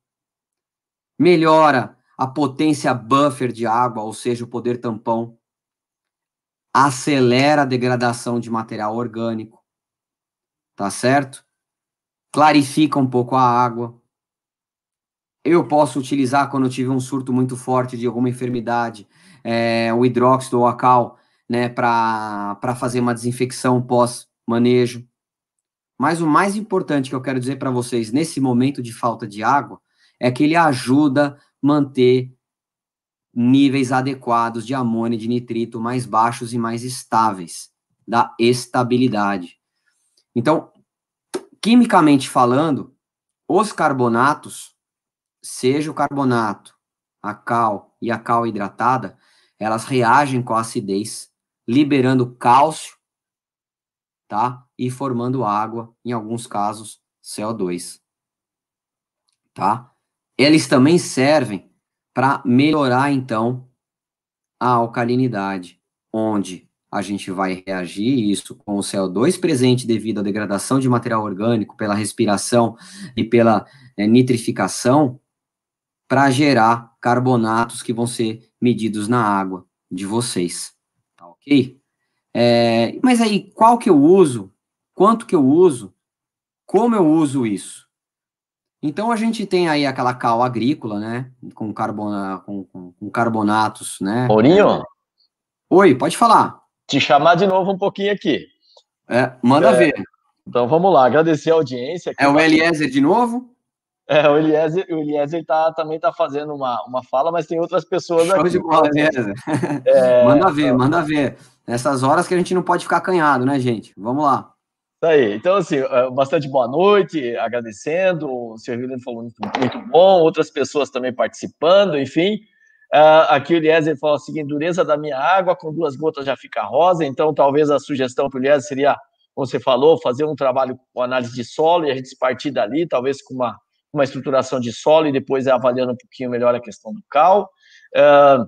Melhora a potência buffer de água, ou seja, o poder tampão. Acelera a degradação de material orgânico. Tá certo? Clarifica um pouco a água. Eu posso utilizar quando eu tive um surto muito forte de alguma enfermidade, é, eh, o hidróxido ou a cal né, para fazer uma desinfecção pós-manejo. Mas o mais importante que eu quero dizer para vocês nesse momento de falta de água é que ele ajuda manter níveis adequados de amônia e de nitrito mais baixos e mais estáveis, da estabilidade. Então, quimicamente falando, os carbonatos, seja o carbonato, a cal e a cal hidratada, elas reagem com a acidez liberando cálcio, tá? E formando água, em alguns casos, CO2, tá? Eles também servem para melhorar, então, a alcalinidade, onde a gente vai reagir isso com o CO2 presente devido à degradação de material orgânico pela respiração e pela né, nitrificação para gerar carbonatos que vão ser medidos na água de vocês ok? É, mas aí, qual que eu uso? Quanto que eu uso? Como eu uso isso? Então, a gente tem aí aquela cal agrícola, né? Com, carbona, com, com, com carbonatos, né? Ourinho? Oi, pode falar. Te chamar de novo um pouquinho aqui. É, manda é, ver. Então, vamos lá. Agradecer a audiência. É o Eliezer de novo? É, o Eliezer, o Eliezer tá, também está fazendo uma, uma fala, mas tem outras pessoas Show aqui. de bola, Eliezer. É, manda ver, tá... manda ver. Nessas horas que a gente não pode ficar canhado, né, gente? Vamos lá. Tá aí. Então, assim, é, bastante boa noite, agradecendo. O Sr. William falou muito, muito bom, outras pessoas também participando, enfim. Uh, aqui o Eliezer fala seguinte: dureza da minha água, com duas gotas já fica rosa. Então, talvez a sugestão para o Eliezer seria, como você falou, fazer um trabalho com análise de solo e a gente partir dali, talvez com uma uma estruturação de solo e depois é avaliando um pouquinho melhor a questão do cal. Uh,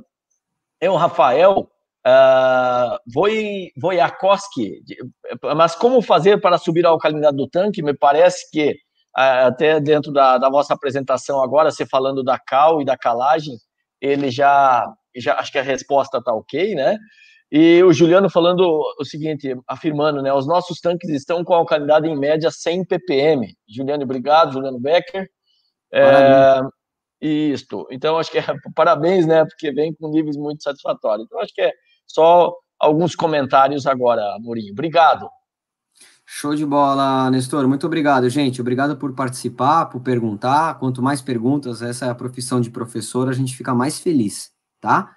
eu, Rafael, Uh, Koski, mas como fazer para subir a alcalinidade do tanque? Me parece que uh, até dentro da, da vossa apresentação agora, você falando da cal e da calagem, ele já, já acho que a resposta está ok, né? E o Juliano falando o seguinte, afirmando, né? Os nossos tanques estão com a alcalinidade em média 100 ppm. Juliano, obrigado. Juliano Becker. É, isto. Então, acho que é parabéns, né? Porque vem com níveis muito satisfatórios. Então, acho que é só alguns comentários agora, Mourinho. Obrigado. Show de bola, Nestor. Muito obrigado, gente. Obrigado por participar, por perguntar. Quanto mais perguntas, essa é a profissão de professor, a gente fica mais feliz, tá?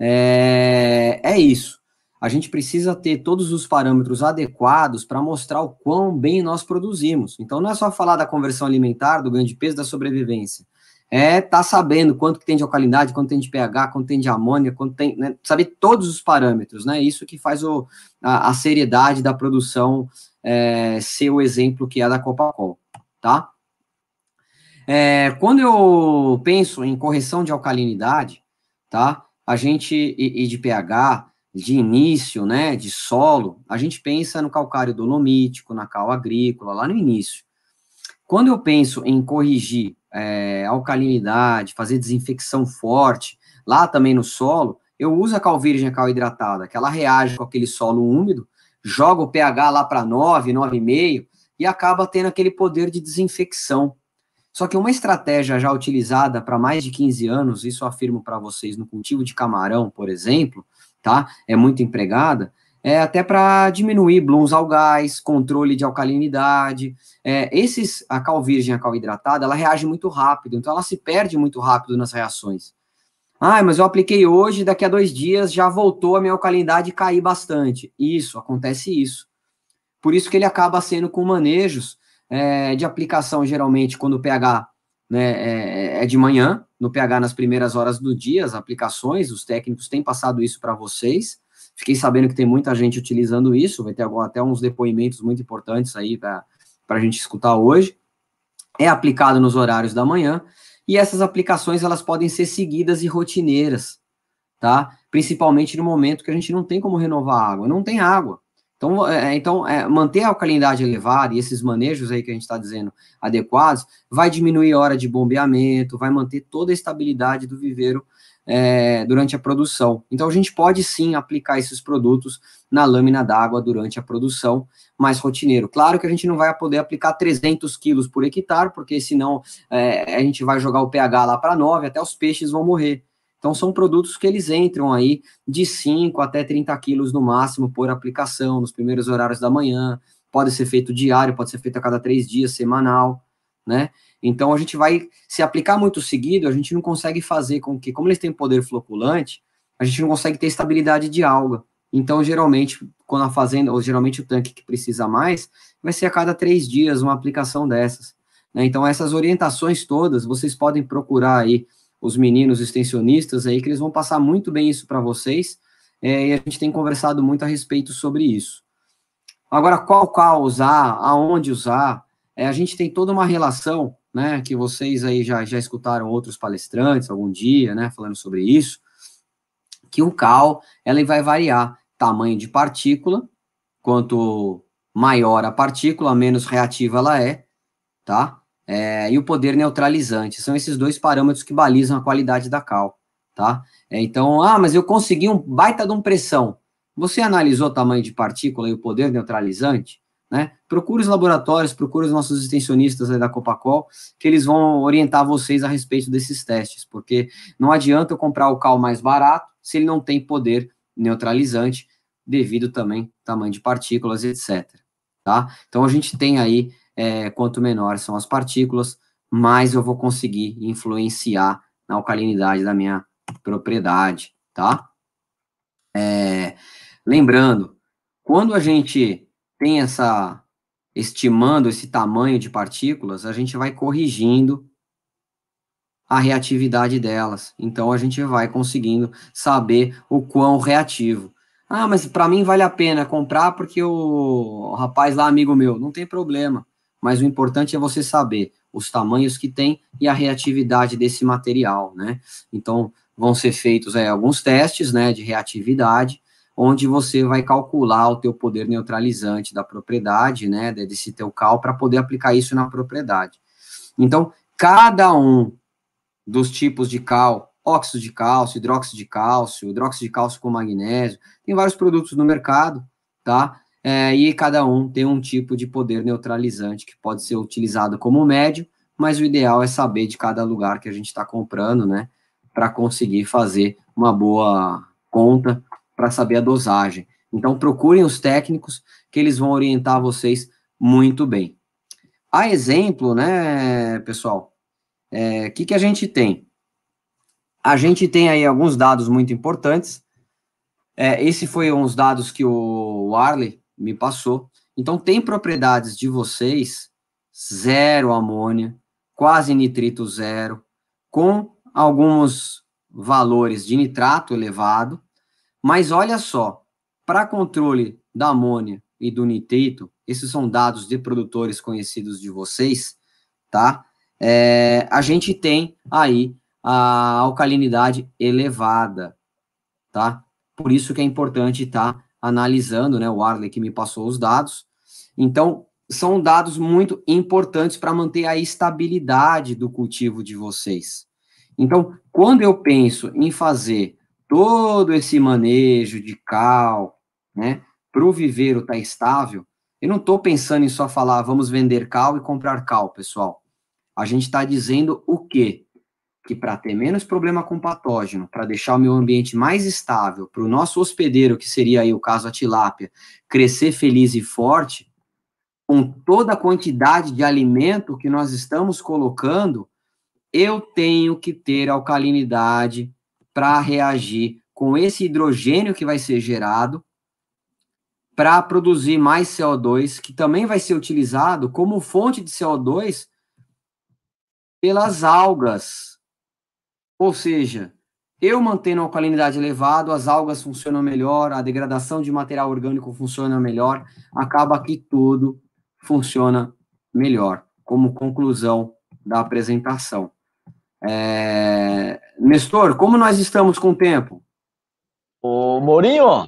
É, é isso a gente precisa ter todos os parâmetros adequados para mostrar o quão bem nós produzimos. Então, não é só falar da conversão alimentar, do ganho de peso, da sobrevivência. É estar tá sabendo quanto que tem de alcalinidade, quanto tem de pH, quanto tem de amônia, quanto tem. Né, saber todos os parâmetros, né? Isso que faz o, a, a seriedade da produção é, ser o exemplo que é da Copacol, tá? É, quando eu penso em correção de alcalinidade, tá? A gente e, e de pH, de início, né, de solo, a gente pensa no calcário dolomítico, na cal agrícola, lá no início. Quando eu penso em corrigir é, alcalinidade, fazer desinfecção forte, lá também no solo, eu uso a cal virgem, a cal hidratada, que ela reage com aquele solo úmido, joga o pH lá para 9, 9,5 e acaba tendo aquele poder de desinfecção. Só que uma estratégia já utilizada para mais de 15 anos, isso afirmo para vocês no cultivo de camarão, por exemplo, tá? É muito empregada, é até para diminuir blooms ao gás, controle de alcalinidade. É, esses, a cal virgem, a cal hidratada, ela reage muito rápido, então ela se perde muito rápido nas reações. Ah, mas eu apliquei hoje, daqui a dois dias já voltou a minha alcalinidade cair bastante. Isso, acontece isso. Por isso que ele acaba sendo com manejos é, de aplicação, geralmente, quando o pH né, é, é de manhã, no PH nas primeiras horas do dia, as aplicações, os técnicos têm passado isso para vocês. Fiquei sabendo que tem muita gente utilizando isso, vai ter até uns depoimentos muito importantes aí para a gente escutar hoje. É aplicado nos horários da manhã e essas aplicações elas podem ser seguidas e rotineiras, tá? Principalmente no momento que a gente não tem como renovar a água, não tem água. Então, é, é, então é, manter a alcalinidade elevada e esses manejos aí que a gente está dizendo adequados, vai diminuir a hora de bombeamento, vai manter toda a estabilidade do viveiro é, durante a produção. Então, a gente pode sim aplicar esses produtos na lâmina d'água durante a produção mais rotineiro. Claro que a gente não vai poder aplicar 300 quilos por hectare, porque senão é, a gente vai jogar o pH lá para 9, até os peixes vão morrer. Então, são produtos que eles entram aí de 5 até 30 quilos no máximo por aplicação, nos primeiros horários da manhã. Pode ser feito diário, pode ser feito a cada três dias, semanal, né? Então, a gente vai, se aplicar muito seguido, a gente não consegue fazer com que, como eles têm poder floculante, a gente não consegue ter estabilidade de alga. Então, geralmente, quando a fazenda, ou geralmente o tanque que precisa mais, vai ser a cada três dias uma aplicação dessas. Né? Então, essas orientações todas, vocês podem procurar aí os meninos extensionistas aí, que eles vão passar muito bem isso para vocês, é, e a gente tem conversado muito a respeito sobre isso. Agora, qual cal usar, aonde usar, é, a gente tem toda uma relação, né, que vocês aí já, já escutaram outros palestrantes algum dia, né, falando sobre isso, que o cal, ela vai variar tamanho de partícula, quanto maior a partícula, menos reativa ela é, tá? é, e o poder neutralizante. São esses dois parâmetros que balizam a qualidade da cal, tá? É, então, ah, mas eu consegui um baita de um pressão. Você analisou o tamanho de partícula e o poder neutralizante? Né? Procure os laboratórios, procure os nossos extensionistas da Copacol, que eles vão orientar vocês a respeito desses testes, porque não adianta eu comprar o cal mais barato se ele não tem poder neutralizante, devido também ao tamanho de partículas, etc. Tá? Então a gente tem aí é, quanto menores são as partículas, mais eu vou conseguir influenciar na alcalinidade da minha propriedade, tá? É, lembrando, quando a gente tem essa estimando esse tamanho de partículas, a gente vai corrigindo a reatividade delas. Então a gente vai conseguindo saber o quão reativo. Ah, mas para mim vale a pena comprar porque o rapaz lá amigo meu, não tem problema mas o importante é você saber os tamanhos que tem e a reatividade desse material, né? Então, vão ser feitos aí alguns testes, né, de reatividade, onde você vai calcular o teu poder neutralizante da propriedade, né, desse teu cal, para poder aplicar isso na propriedade. Então, cada um dos tipos de cal, óxido de cálcio, hidróxido de cálcio, hidróxido de cálcio com magnésio, tem vários produtos no mercado, tá? é, e cada um tem um tipo de poder neutralizante que pode ser utilizado como médio, mas o ideal é saber de cada lugar que a gente está comprando, né, para conseguir fazer uma boa conta para saber a dosagem. Então procurem os técnicos que eles vão orientar vocês muito bem. A exemplo, né, pessoal, o é, que, que a gente tem? A gente tem aí alguns dados muito importantes. É, esse foi uns dados que o Arley me passou. Então, tem propriedades de vocês, zero amônia, quase nitrito zero, com alguns valores de nitrato elevado, mas olha só, para controle da amônia e do nitrito, esses são dados de produtores conhecidos de vocês, tá? É, a gente tem aí a alcalinidade elevada, tá? Por isso que é importante estar tá? analisando, né? O Arley que me passou os dados. Então, são dados muito importantes para manter a estabilidade do cultivo de vocês. Então, quando eu penso em fazer todo esse manejo de cal, né, para o viveiro estar tá estável, eu não estou pensando em só falar vamos vender cal e comprar cal, pessoal. A gente está dizendo o quê? que para ter menos problema com patógeno, para deixar o meu ambiente mais estável, para o nosso hospedeiro, que seria aí o caso a tilápia, crescer feliz e forte, com toda a quantidade de alimento que nós estamos colocando, eu tenho que ter alcalinidade para reagir com esse hidrogênio que vai ser gerado para produzir mais CO2, que também vai ser utilizado como fonte de CO2 pelas algas ou seja, eu mantendo a alcalinidade elevada, as algas funcionam melhor, a degradação de material orgânico funciona melhor, acaba que tudo funciona melhor, como conclusão da apresentação. É... Nestor, como nós estamos com o tempo? Ô, Mourinho,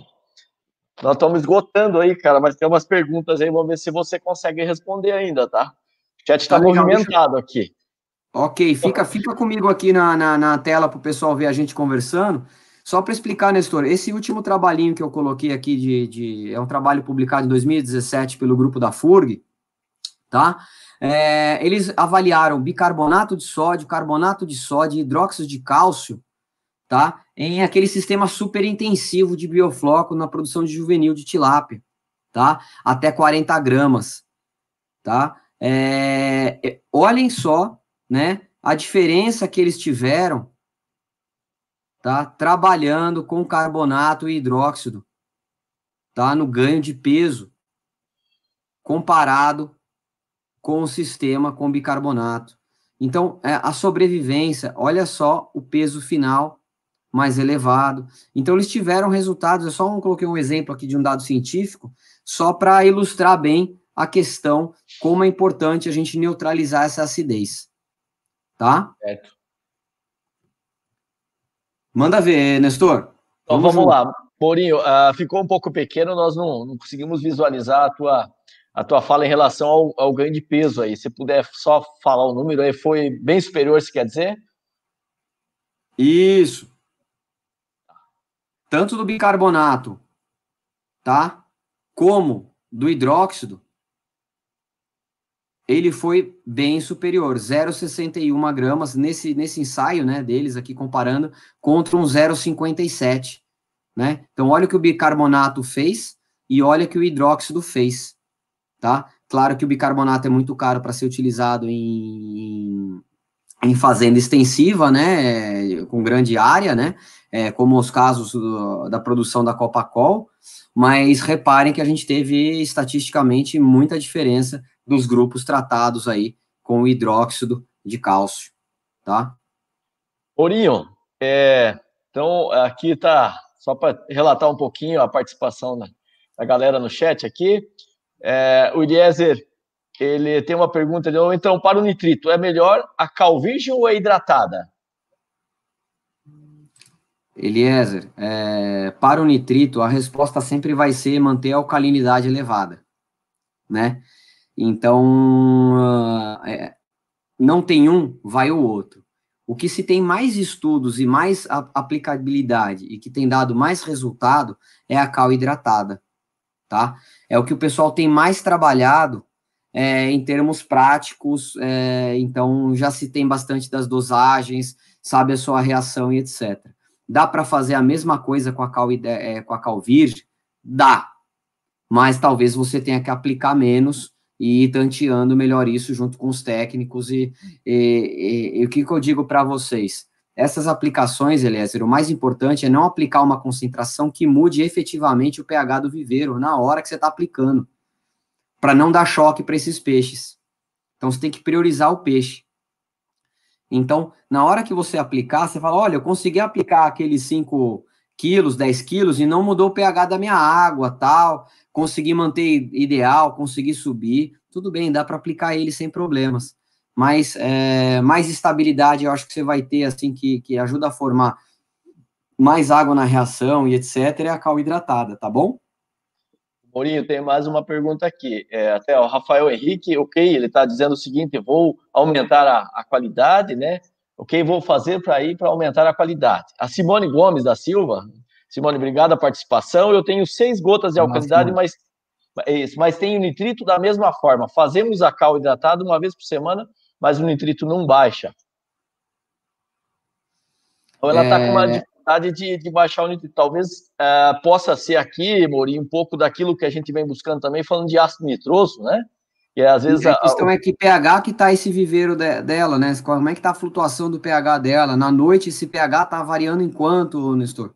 nós estamos esgotando aí, cara, mas tem umas perguntas aí, vamos ver se você consegue responder ainda, tá? O chat está tá, tá movimentado aqui. Ok, fica, fica comigo aqui na, na, na tela para o pessoal ver a gente conversando. Só para explicar, Nestor, esse último trabalhinho que eu coloquei aqui de, de, é um trabalho publicado em 2017 pelo grupo da FURG, tá? É, eles avaliaram bicarbonato de sódio, carbonato de sódio e hidróxido de cálcio, tá? Em aquele sistema superintensivo de biofloco na produção de juvenil de tilápia, tá? Até 40 gramas, tá? É, é olhem só né? A diferença que eles tiveram, tá? Trabalhando com carbonato e hidróxido, tá? No ganho de peso comparado com o sistema com bicarbonato. Então, é, a sobrevivência, olha só o peso final mais elevado. Então, eles tiveram resultados, eu só coloquei um exemplo aqui de um dado científico, só para ilustrar bem a questão como é importante a gente neutralizar essa acidez tá? Certo. Manda ver, Nestor. Então vamos, vamos lá. Porinho, uh, ah, ficou um pouco pequeno, nós não, não, conseguimos visualizar a tua, a tua fala em relação ao, ao ganho de peso aí. Se puder só falar o número aí, foi bem superior, se quer dizer? Isso. Tanto do bicarbonato, tá? Como do hidróxido, ele foi bem superior, 0,61 gramas nesse, nesse ensaio né, deles aqui comparando contra um 0,57. Né? Então, olha o que o bicarbonato fez e olha o que o hidróxido fez. Tá? Claro que o bicarbonato é muito caro para ser utilizado em, em fazenda extensiva, né, é, com grande área, né, é, como os casos do, da produção da Copacol, mas reparem que a gente teve estatisticamente muita diferença dos grupos tratados aí com hidróxido de cálcio, tá? Orion, é, então aqui tá só para relatar um pouquinho a participação da, da galera no chat aqui. É, o Eliezer, ele tem uma pergunta de novo. Então, para o nitrito, é melhor a cal virgem ou a hidratada? Eliezer, é, para o nitrito, a resposta sempre vai ser manter a alcalinidade elevada, né? Então, ah, é, não tem um, vai o outro. O que se tem mais estudos e mais aplicabilidade e que tem dado mais resultado é a cal hidratada, tá? É o que o pessoal tem mais trabalhado é, em termos práticos, é, então já se tem bastante das dosagens, sabe a sua reação e etc. Dá para fazer a mesma coisa com a cal, é, com a cal virgem? Dá, mas talvez você tenha que aplicar menos e tanteando melhor isso junto com os técnicos. E, e, e, e o que, que eu digo para vocês? Essas aplicações, Eliezer, o mais importante é não aplicar uma concentração que mude efetivamente o pH do viveiro na hora que você está aplicando, para não dar choque para esses peixes. Então, você tem que priorizar o peixe. Então, na hora que você aplicar, você fala: olha, eu consegui aplicar aqueles 5 quilos, 10 quilos e não mudou o pH da minha água, tal conseguir manter ideal, conseguir subir, tudo bem, dá para aplicar ele sem problemas. Mas é, mais estabilidade eu acho que você vai ter, assim, que, que ajuda a formar mais água na reação e etc. É a cal hidratada, tá bom? Mourinho, tem mais uma pergunta aqui. É, até o Rafael Henrique, ok, ele está dizendo o seguinte: vou aumentar a, a qualidade, né? O okay, que vou fazer para ir para aumentar a qualidade? A Simone Gomes da Silva, Simone, obrigado a participação. Eu tenho seis gotas de é alcalinidade, mas, é isso, mas tenho nitrito da mesma forma. Fazemos a cal hidratada uma vez por semana, mas o nitrito não baixa. Então ela está é... com uma é. dificuldade de, de, baixar o nitrito. Talvez possa ser aqui, Mori, um pouco daquilo que a gente vem buscando também, falando de ácido nitroso, né? E às vezes a, a questão a... é que pH que está esse viveiro de, dela, né? Como é que está a flutuação do pH dela? Na noite, esse pH está variando em quanto, Nestor?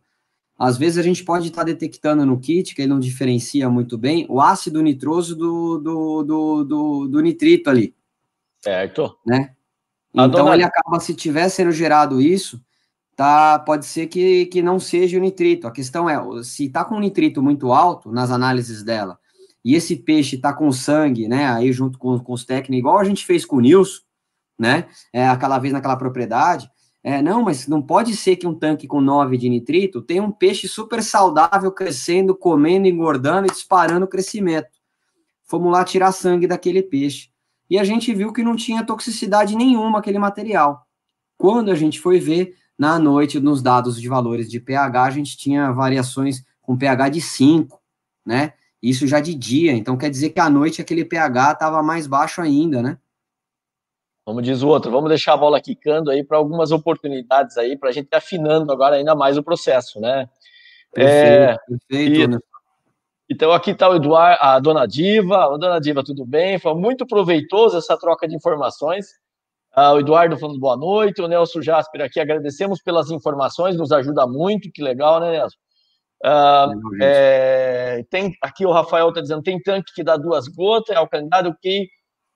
Às vezes a gente pode estar tá detectando no kit, que ele não diferencia muito bem, o ácido nitroso do, do, do, do, do nitrito ali. Certo. Né? Ah, então dona... ele acaba, se tiver sendo gerado isso, tá, pode ser que, que não seja o nitrito. A questão é, se está com nitrito muito alto nas análises dela, e esse peixe está com sangue, né? Aí junto com, com os técnicos, igual a gente fez com o Nilson, né? É, aquela vez naquela propriedade, é, não, mas não pode ser que um tanque com 9 de nitrito tenha um peixe super saudável crescendo, comendo, engordando e disparando o crescimento. Fomos lá tirar sangue daquele peixe. E a gente viu que não tinha toxicidade nenhuma aquele material. Quando a gente foi ver, na noite, nos dados de valores de pH, a gente tinha variações com pH de 5, né? Isso já de dia. Então quer dizer que à noite aquele pH estava mais baixo ainda, né? Como diz o outro, vamos deixar a bola quicando aí para algumas oportunidades aí, para a gente afinando agora ainda mais o processo, né? Perfeito, é, perfeito. E, então aqui está o Eduardo, a Dona Diva. A Dona Diva, tudo bem? Foi muito proveitoso essa troca de informações. Ah, o Eduardo falando boa noite, o Nelson Jasper aqui, agradecemos pelas informações, nos ajuda muito, que legal, né, Nelson? Ah, é, tem, aqui o Rafael está dizendo, tem tanque que dá duas gotas, é candidato que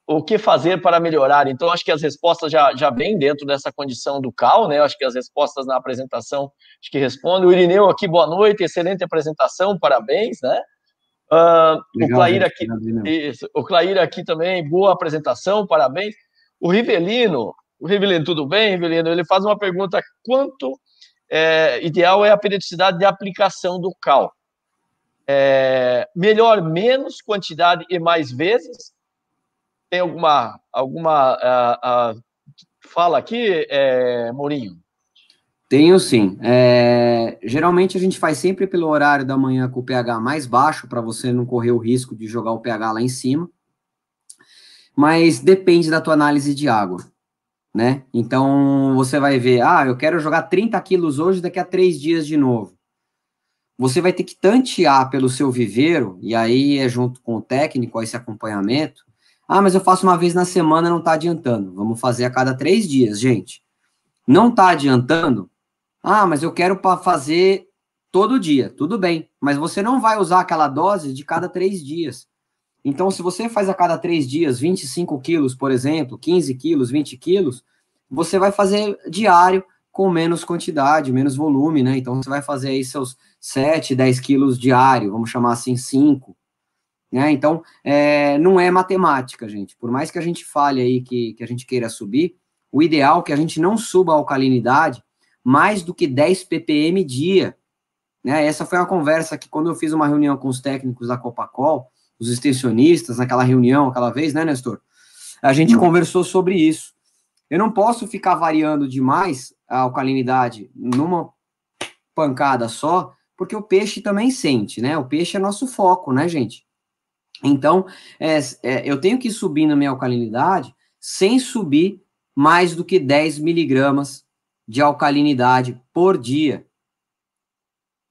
o que fazer para melhorar? Então, acho que as respostas já, já vêm dentro dessa condição do CAL, né? Acho que as respostas na apresentação acho que respondem. O Irineu aqui, boa noite, excelente apresentação, parabéns, né? Uh, Legal, o Clair aqui, isso, o Clair aqui também, boa apresentação, parabéns. O Rivelino, o Rivelino, tudo bem, Rivelino? Ele faz uma pergunta: quanto é, ideal é a periodicidade de aplicação do cal? É, melhor menos quantidade e mais vezes? Tem alguma, alguma uh, uh, fala aqui, é, Mourinho? Tenho sim. É, geralmente a gente faz sempre pelo horário da manhã com o pH mais baixo, para você não correr o risco de jogar o pH lá em cima. Mas depende da tua análise de água, né? Então você vai ver, ah, eu quero jogar 30 quilos hoje, daqui a três dias de novo. Você vai ter que tantear pelo seu viveiro, e aí é junto com o técnico, esse acompanhamento, ah, mas eu faço uma vez na semana, não está adiantando. Vamos fazer a cada três dias, gente. Não está adiantando? Ah, mas eu quero fazer todo dia, tudo bem. Mas você não vai usar aquela dose de cada três dias. Então, se você faz a cada três dias 25 quilos, por exemplo, 15 quilos, 20 quilos, você vai fazer diário com menos quantidade, menos volume, né? Então, você vai fazer aí seus 7, 10 quilos diário, vamos chamar assim, 5 né? Então, é, não é matemática, gente. Por mais que a gente fale aí que, que a gente queira subir, o ideal é que a gente não suba a alcalinidade mais do que 10 ppm dia. Né? Essa foi uma conversa que, quando eu fiz uma reunião com os técnicos da Copacol, os extensionistas, naquela reunião, aquela vez, né, Nestor? A gente não. Uhum. conversou sobre isso. Eu não posso ficar variando demais a alcalinidade numa pancada só, porque o peixe também sente, né? O peixe é nosso foco, né, gente? Então, é, é, eu tenho que subir na minha alcalinidade sem subir mais do que 10 miligramas de alcalinidade por dia.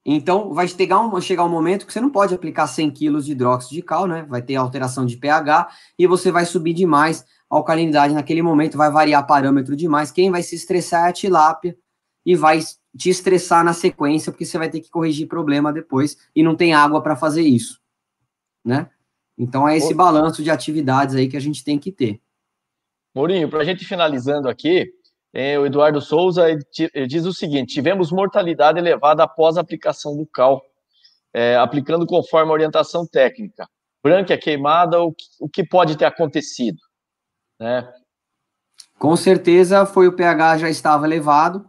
Então, vai chegar um, chegar um momento que você não pode aplicar 100 quilos de hidróxido de cal, né? Vai ter alteração de pH e você vai subir demais a alcalinidade naquele momento, vai variar parâmetro demais. Quem vai se estressar é a tilápia e vai te estressar na sequência, porque você vai ter que corrigir problema depois e não tem água para fazer isso, né? Então é esse balanço de atividades aí que a gente tem que ter. Mourinho, para a gente finalizando aqui, é, o Eduardo Souza ele, ele diz o seguinte: tivemos mortalidade elevada após a aplicação do cal, é, aplicando conforme a orientação técnica. Branca é queimada, o que, o que pode ter acontecido? Né? Com certeza foi o pH já estava elevado,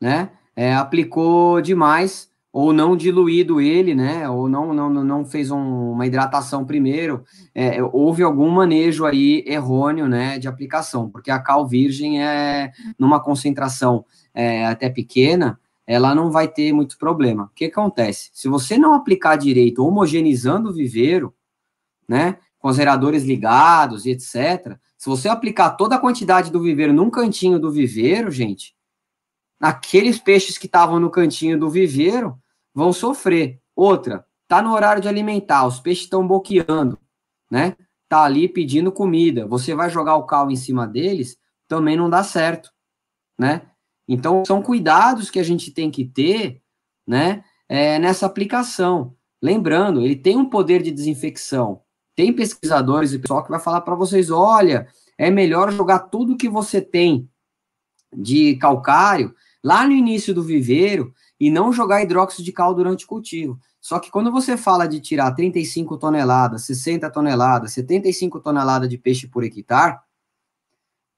né? É, aplicou demais ou não diluído ele, né? Ou não não, não fez um, uma hidratação primeiro. É, houve algum manejo aí errôneo, né? De aplicação, porque a cal virgem é numa concentração é, até pequena, ela não vai ter muito problema. O que acontece? Se você não aplicar direito, homogeneizando o viveiro, né? Com os geradores ligados e etc. Se você aplicar toda a quantidade do viveiro num cantinho do viveiro, gente, aqueles peixes que estavam no cantinho do viveiro, vão sofrer. Outra, tá no horário de alimentar, os peixes estão boqueando, né? Tá ali pedindo comida, você vai jogar o cal em cima deles, também não dá certo, né? Então são cuidados que a gente tem que ter, né? É, nessa aplicação. Lembrando, ele tem um poder de desinfecção. Tem pesquisadores e pessoal que vai falar para vocês, olha, é melhor jogar tudo que você tem de calcário lá no início do viveiro e não jogar hidróxido de cal durante o cultivo. Só que quando você fala de tirar 35 toneladas, 60 toneladas, 75 toneladas de peixe por hectare,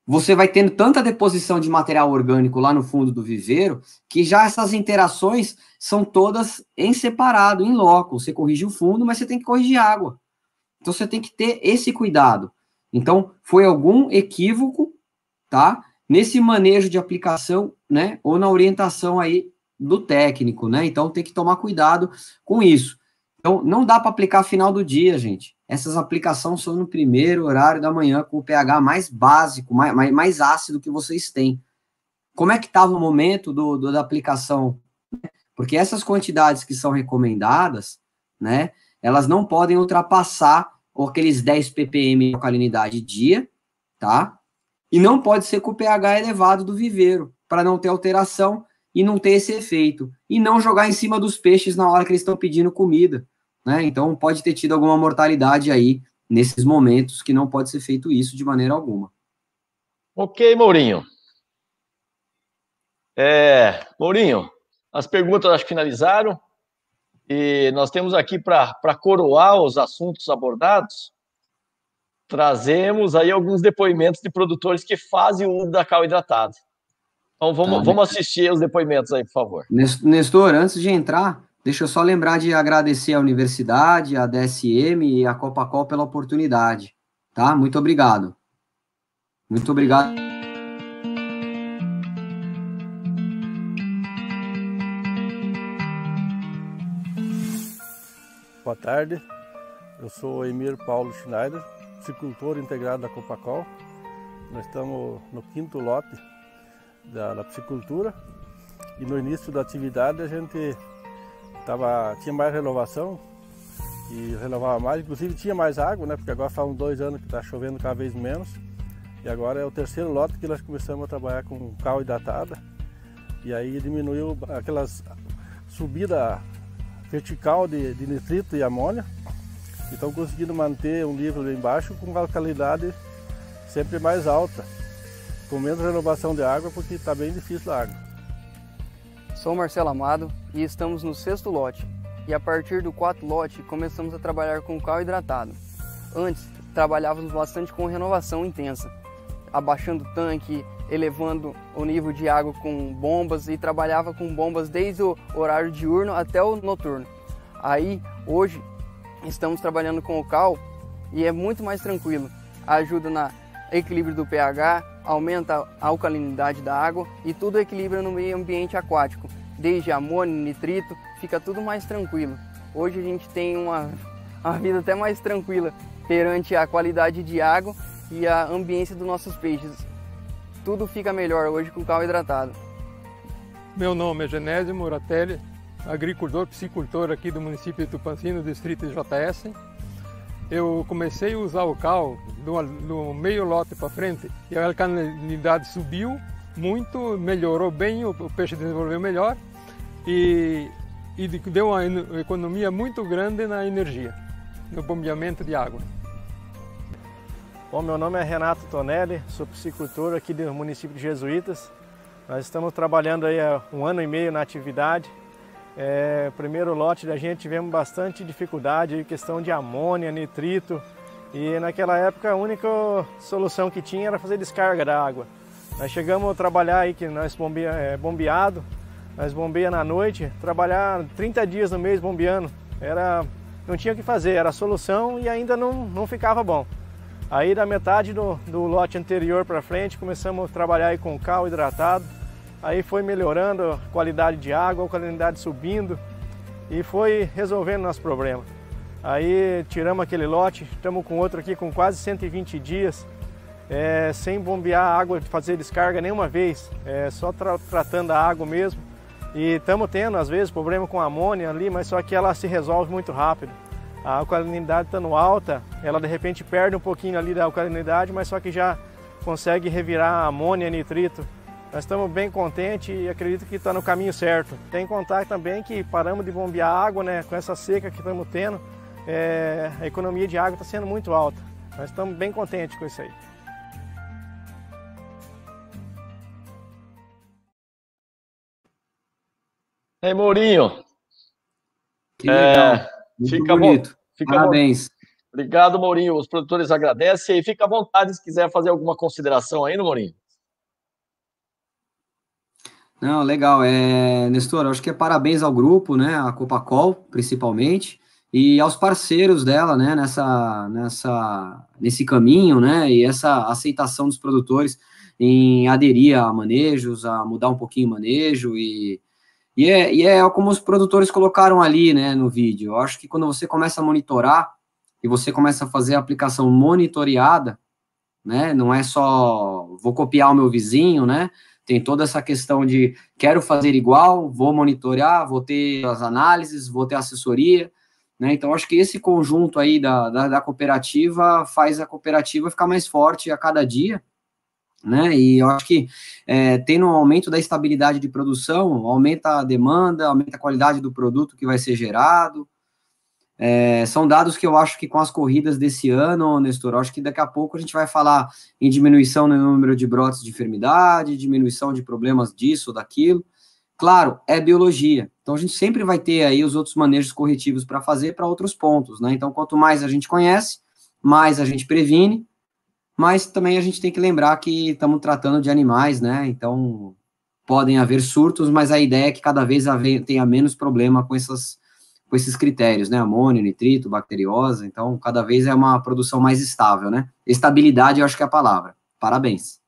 você vai tendo tanta deposição de material orgânico lá no fundo do viveiro que já essas interações são todas em separado, em loco. Você corrige o fundo, mas você tem que corrigir água. Então você tem que ter esse cuidado. Então foi algum equívoco, tá? nesse manejo de aplicação, né, ou na orientação aí do técnico, né? Então tem que tomar cuidado com isso. Então não dá para aplicar final do dia, gente. Essas aplicações são no primeiro horário da manhã com o pH mais básico, mais, mais, ácido que vocês têm. Como é que estava o momento do, do, da aplicação? Né? Porque essas quantidades que são recomendadas, né, elas não podem ultrapassar aqueles 10 ppm de alcalinidade dia, tá? E não pode ser com o pH elevado do viveiro, para não ter alteração e não ter esse efeito. E não jogar em cima dos peixes na hora que eles estão pedindo comida. Né? Então pode ter tido alguma mortalidade aí nesses momentos que não pode ser feito isso de maneira alguma. Ok, Mourinho. É, Mourinho, as perguntas acho que finalizaram. E nós temos aqui para coroar os assuntos abordados trazemos aí alguns depoimentos de produtores que fazem uso da cal hidratada. Então vamos, tá, né? vamos assistir os depoimentos aí, por favor. Nestor, antes de entrar, deixa eu só lembrar de agradecer à universidade, à DSM e à Copacol pela oportunidade. Tá? Muito obrigado. Muito obrigado. Boa tarde, eu sou Emir Paulo Schneider, piscicultor integrado da Copacol. Nós estamos no quinto lote da, da piscicultura e no início da atividade a gente tava, tinha mais renovação e renovava mais, inclusive tinha mais água, né? Porque agora faz uns dois anos que está chovendo cada vez menos. E agora é o terceiro lote que nós começamos a trabalhar com cal hidratada. E aí diminuiu aquelas subida vertical de, de nitrito e amônia e estão conseguindo manter um nível embaixo com alcalinidade sempre mais alta, com menos renovação de água, porque está bem difícil a água. Sou Marcelo Amado e estamos no sexto lote. E a partir do quarto lote começamos a trabalhar com cal hidratado. Antes trabalhávamos bastante com renovação intensa, abaixando o tanque, elevando o nível de água com bombas e trabalhava com bombas desde o horário diurno até o noturno. Aí hoje estamos trabalhando com o cal e é muito mais tranquilo. Ajuda na equilíbrio do pH, aumenta a alcalinidade da água e tudo equilibra no meio ambiente aquático. Desde amônio, nitrito, fica tudo mais tranquilo. Hoje a gente tem uma, uma vida até mais tranquila perante a qualidade de água e a ambiência dos nossos peixes. Tudo fica melhor hoje com o cal hidratado. Meu nome é Genésio Muratelli agricultor, piscicultor aqui do município de Tupancino, distrito de JS. Eu comecei a usar o cal do, do meio lote para frente e a alcalinidade subiu muito, melhorou bem, o, o peixe desenvolveu melhor e, e deu uma economia muito grande na energia, no bombeamento de água. Bom, meu nome é Renato Tonelli, sou piscicultor aqui do município de Jesuítas. Nós estamos trabalhando aí há um ano e meio na atividade, é, primeiro lote da gente tivemos bastante dificuldade, questão de amônia, nitrito. E naquela época a única solução que tinha era fazer descarga da água. Nós chegamos a trabalhar aí, que nós bombea, é, bombeado, nós bombeia na noite, trabalhar 30 dias no mês bombeando. Era, não tinha o que fazer, era a solução e ainda não, não ficava bom. Aí da metade do, do lote anterior para frente começamos a trabalhar aí com cal hidratado, Aí foi melhorando a qualidade de água, a qualidade subindo e foi resolvendo nosso problema. Aí tiramos aquele lote, estamos com outro aqui com quase 120 dias, é, sem bombear a água, fazer descarga nenhuma vez, é, só tra tratando a água mesmo. E estamos tendo, às vezes, problema com amônia ali, mas só que ela se resolve muito rápido. A alcalinidade estando tá alta, ela de repente perde um pouquinho ali da alcalinidade, mas só que já consegue revirar a amônia, nitrito nós estamos bem contentes e acredito que está no caminho certo. Tem que contar também que paramos de bombear água, né? Com essa seca que estamos tendo, é, a economia de água está sendo muito alta. Nós estamos bem contentes com isso aí. Ei, Mourinho. Que legal. É, fica bonito. Bom, fica Parabéns. Bom. Obrigado, Mourinho. Os produtores agradecem e fica à vontade se quiser fazer alguma consideração aí, no Mourinho. Não, legal. É, Nestor, acho que é parabéns ao grupo, né? A Copacol, principalmente, e aos parceiros dela, né? Nessa, nessa, nesse caminho, né? E essa aceitação dos produtores em aderir a manejos, a mudar um pouquinho o manejo e e é, e é como os produtores colocaram ali, né, no vídeo. Eu acho que quando você começa a monitorar e você começa a fazer a aplicação monitoreada, né, não é só vou copiar o meu vizinho, né, tem toda essa questão de quero fazer igual, vou monitorar, vou ter as análises, vou ter assessoria, né? Então, acho que esse conjunto aí da, da, da, cooperativa faz a cooperativa ficar mais forte a cada dia, né? E eu acho que é, tendo um aumento da estabilidade de produção, aumenta a demanda, aumenta a qualidade do produto que vai ser gerado, é, são dados que eu acho que com as corridas desse ano, Nestor, acho que daqui a pouco a gente vai falar em diminuição no número de brotes de enfermidade, diminuição de problemas disso, daquilo. Claro, é biologia. Então a gente sempre vai ter aí os outros manejos corretivos para fazer para outros pontos, né? Então quanto mais a gente conhece, mais a gente previne, mas também a gente tem que lembrar que estamos tratando de animais, né? Então podem haver surtos, mas a ideia é que cada vez tenha menos problema com essas com esses critérios, né? Amônio, nitrito, bacteriose. Então, cada vez é uma produção mais estável, né? Estabilidade, eu acho que é a palavra. Parabéns.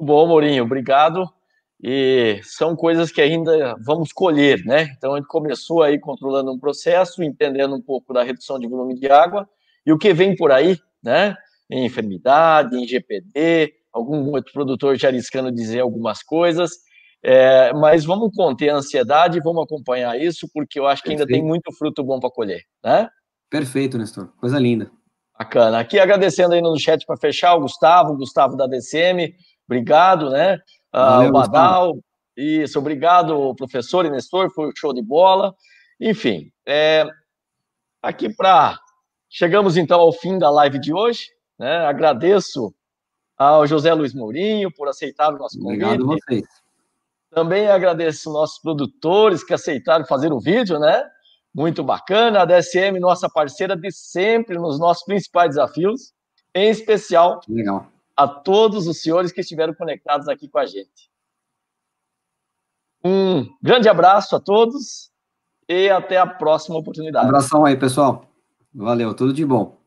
Bom, Mourinho, obrigado. E são coisas que ainda vamos colher, né? Então, a gente começou aí controlando um processo, entendendo um pouco da redução de volume de água e o que vem por aí, né? Em enfermidade, em GPD, algum outro produtor já arriscando dizer algumas coisas. É, mas vamos conter a ansiedade, vamos acompanhar isso, porque eu acho que Perfeito. ainda tem muito fruto bom para colher, né? Perfeito, Nestor. Coisa linda. Bacana. Aqui agradecendo aí no chat para fechar o Gustavo, Gustavo da DCM, obrigado, né? Ah, Valeu, o Badal, Gustavo. isso, obrigado, professor e Nestor, foi show de bola. Enfim, é, aqui para. Chegamos então ao fim da live de hoje, né? Agradeço ao José Luiz Mourinho por aceitar o nosso convite. Obrigado a vocês também agradeço nossos produtores que aceitaram fazer o vídeo, né? Muito bacana. A DSM, nossa parceira de sempre nos nossos principais desafios, em especial Legal. a todos os senhores que estiveram conectados aqui com a gente. Um grande abraço a todos e até a próxima oportunidade. Um abração aí, pessoal. Valeu, tudo de bom.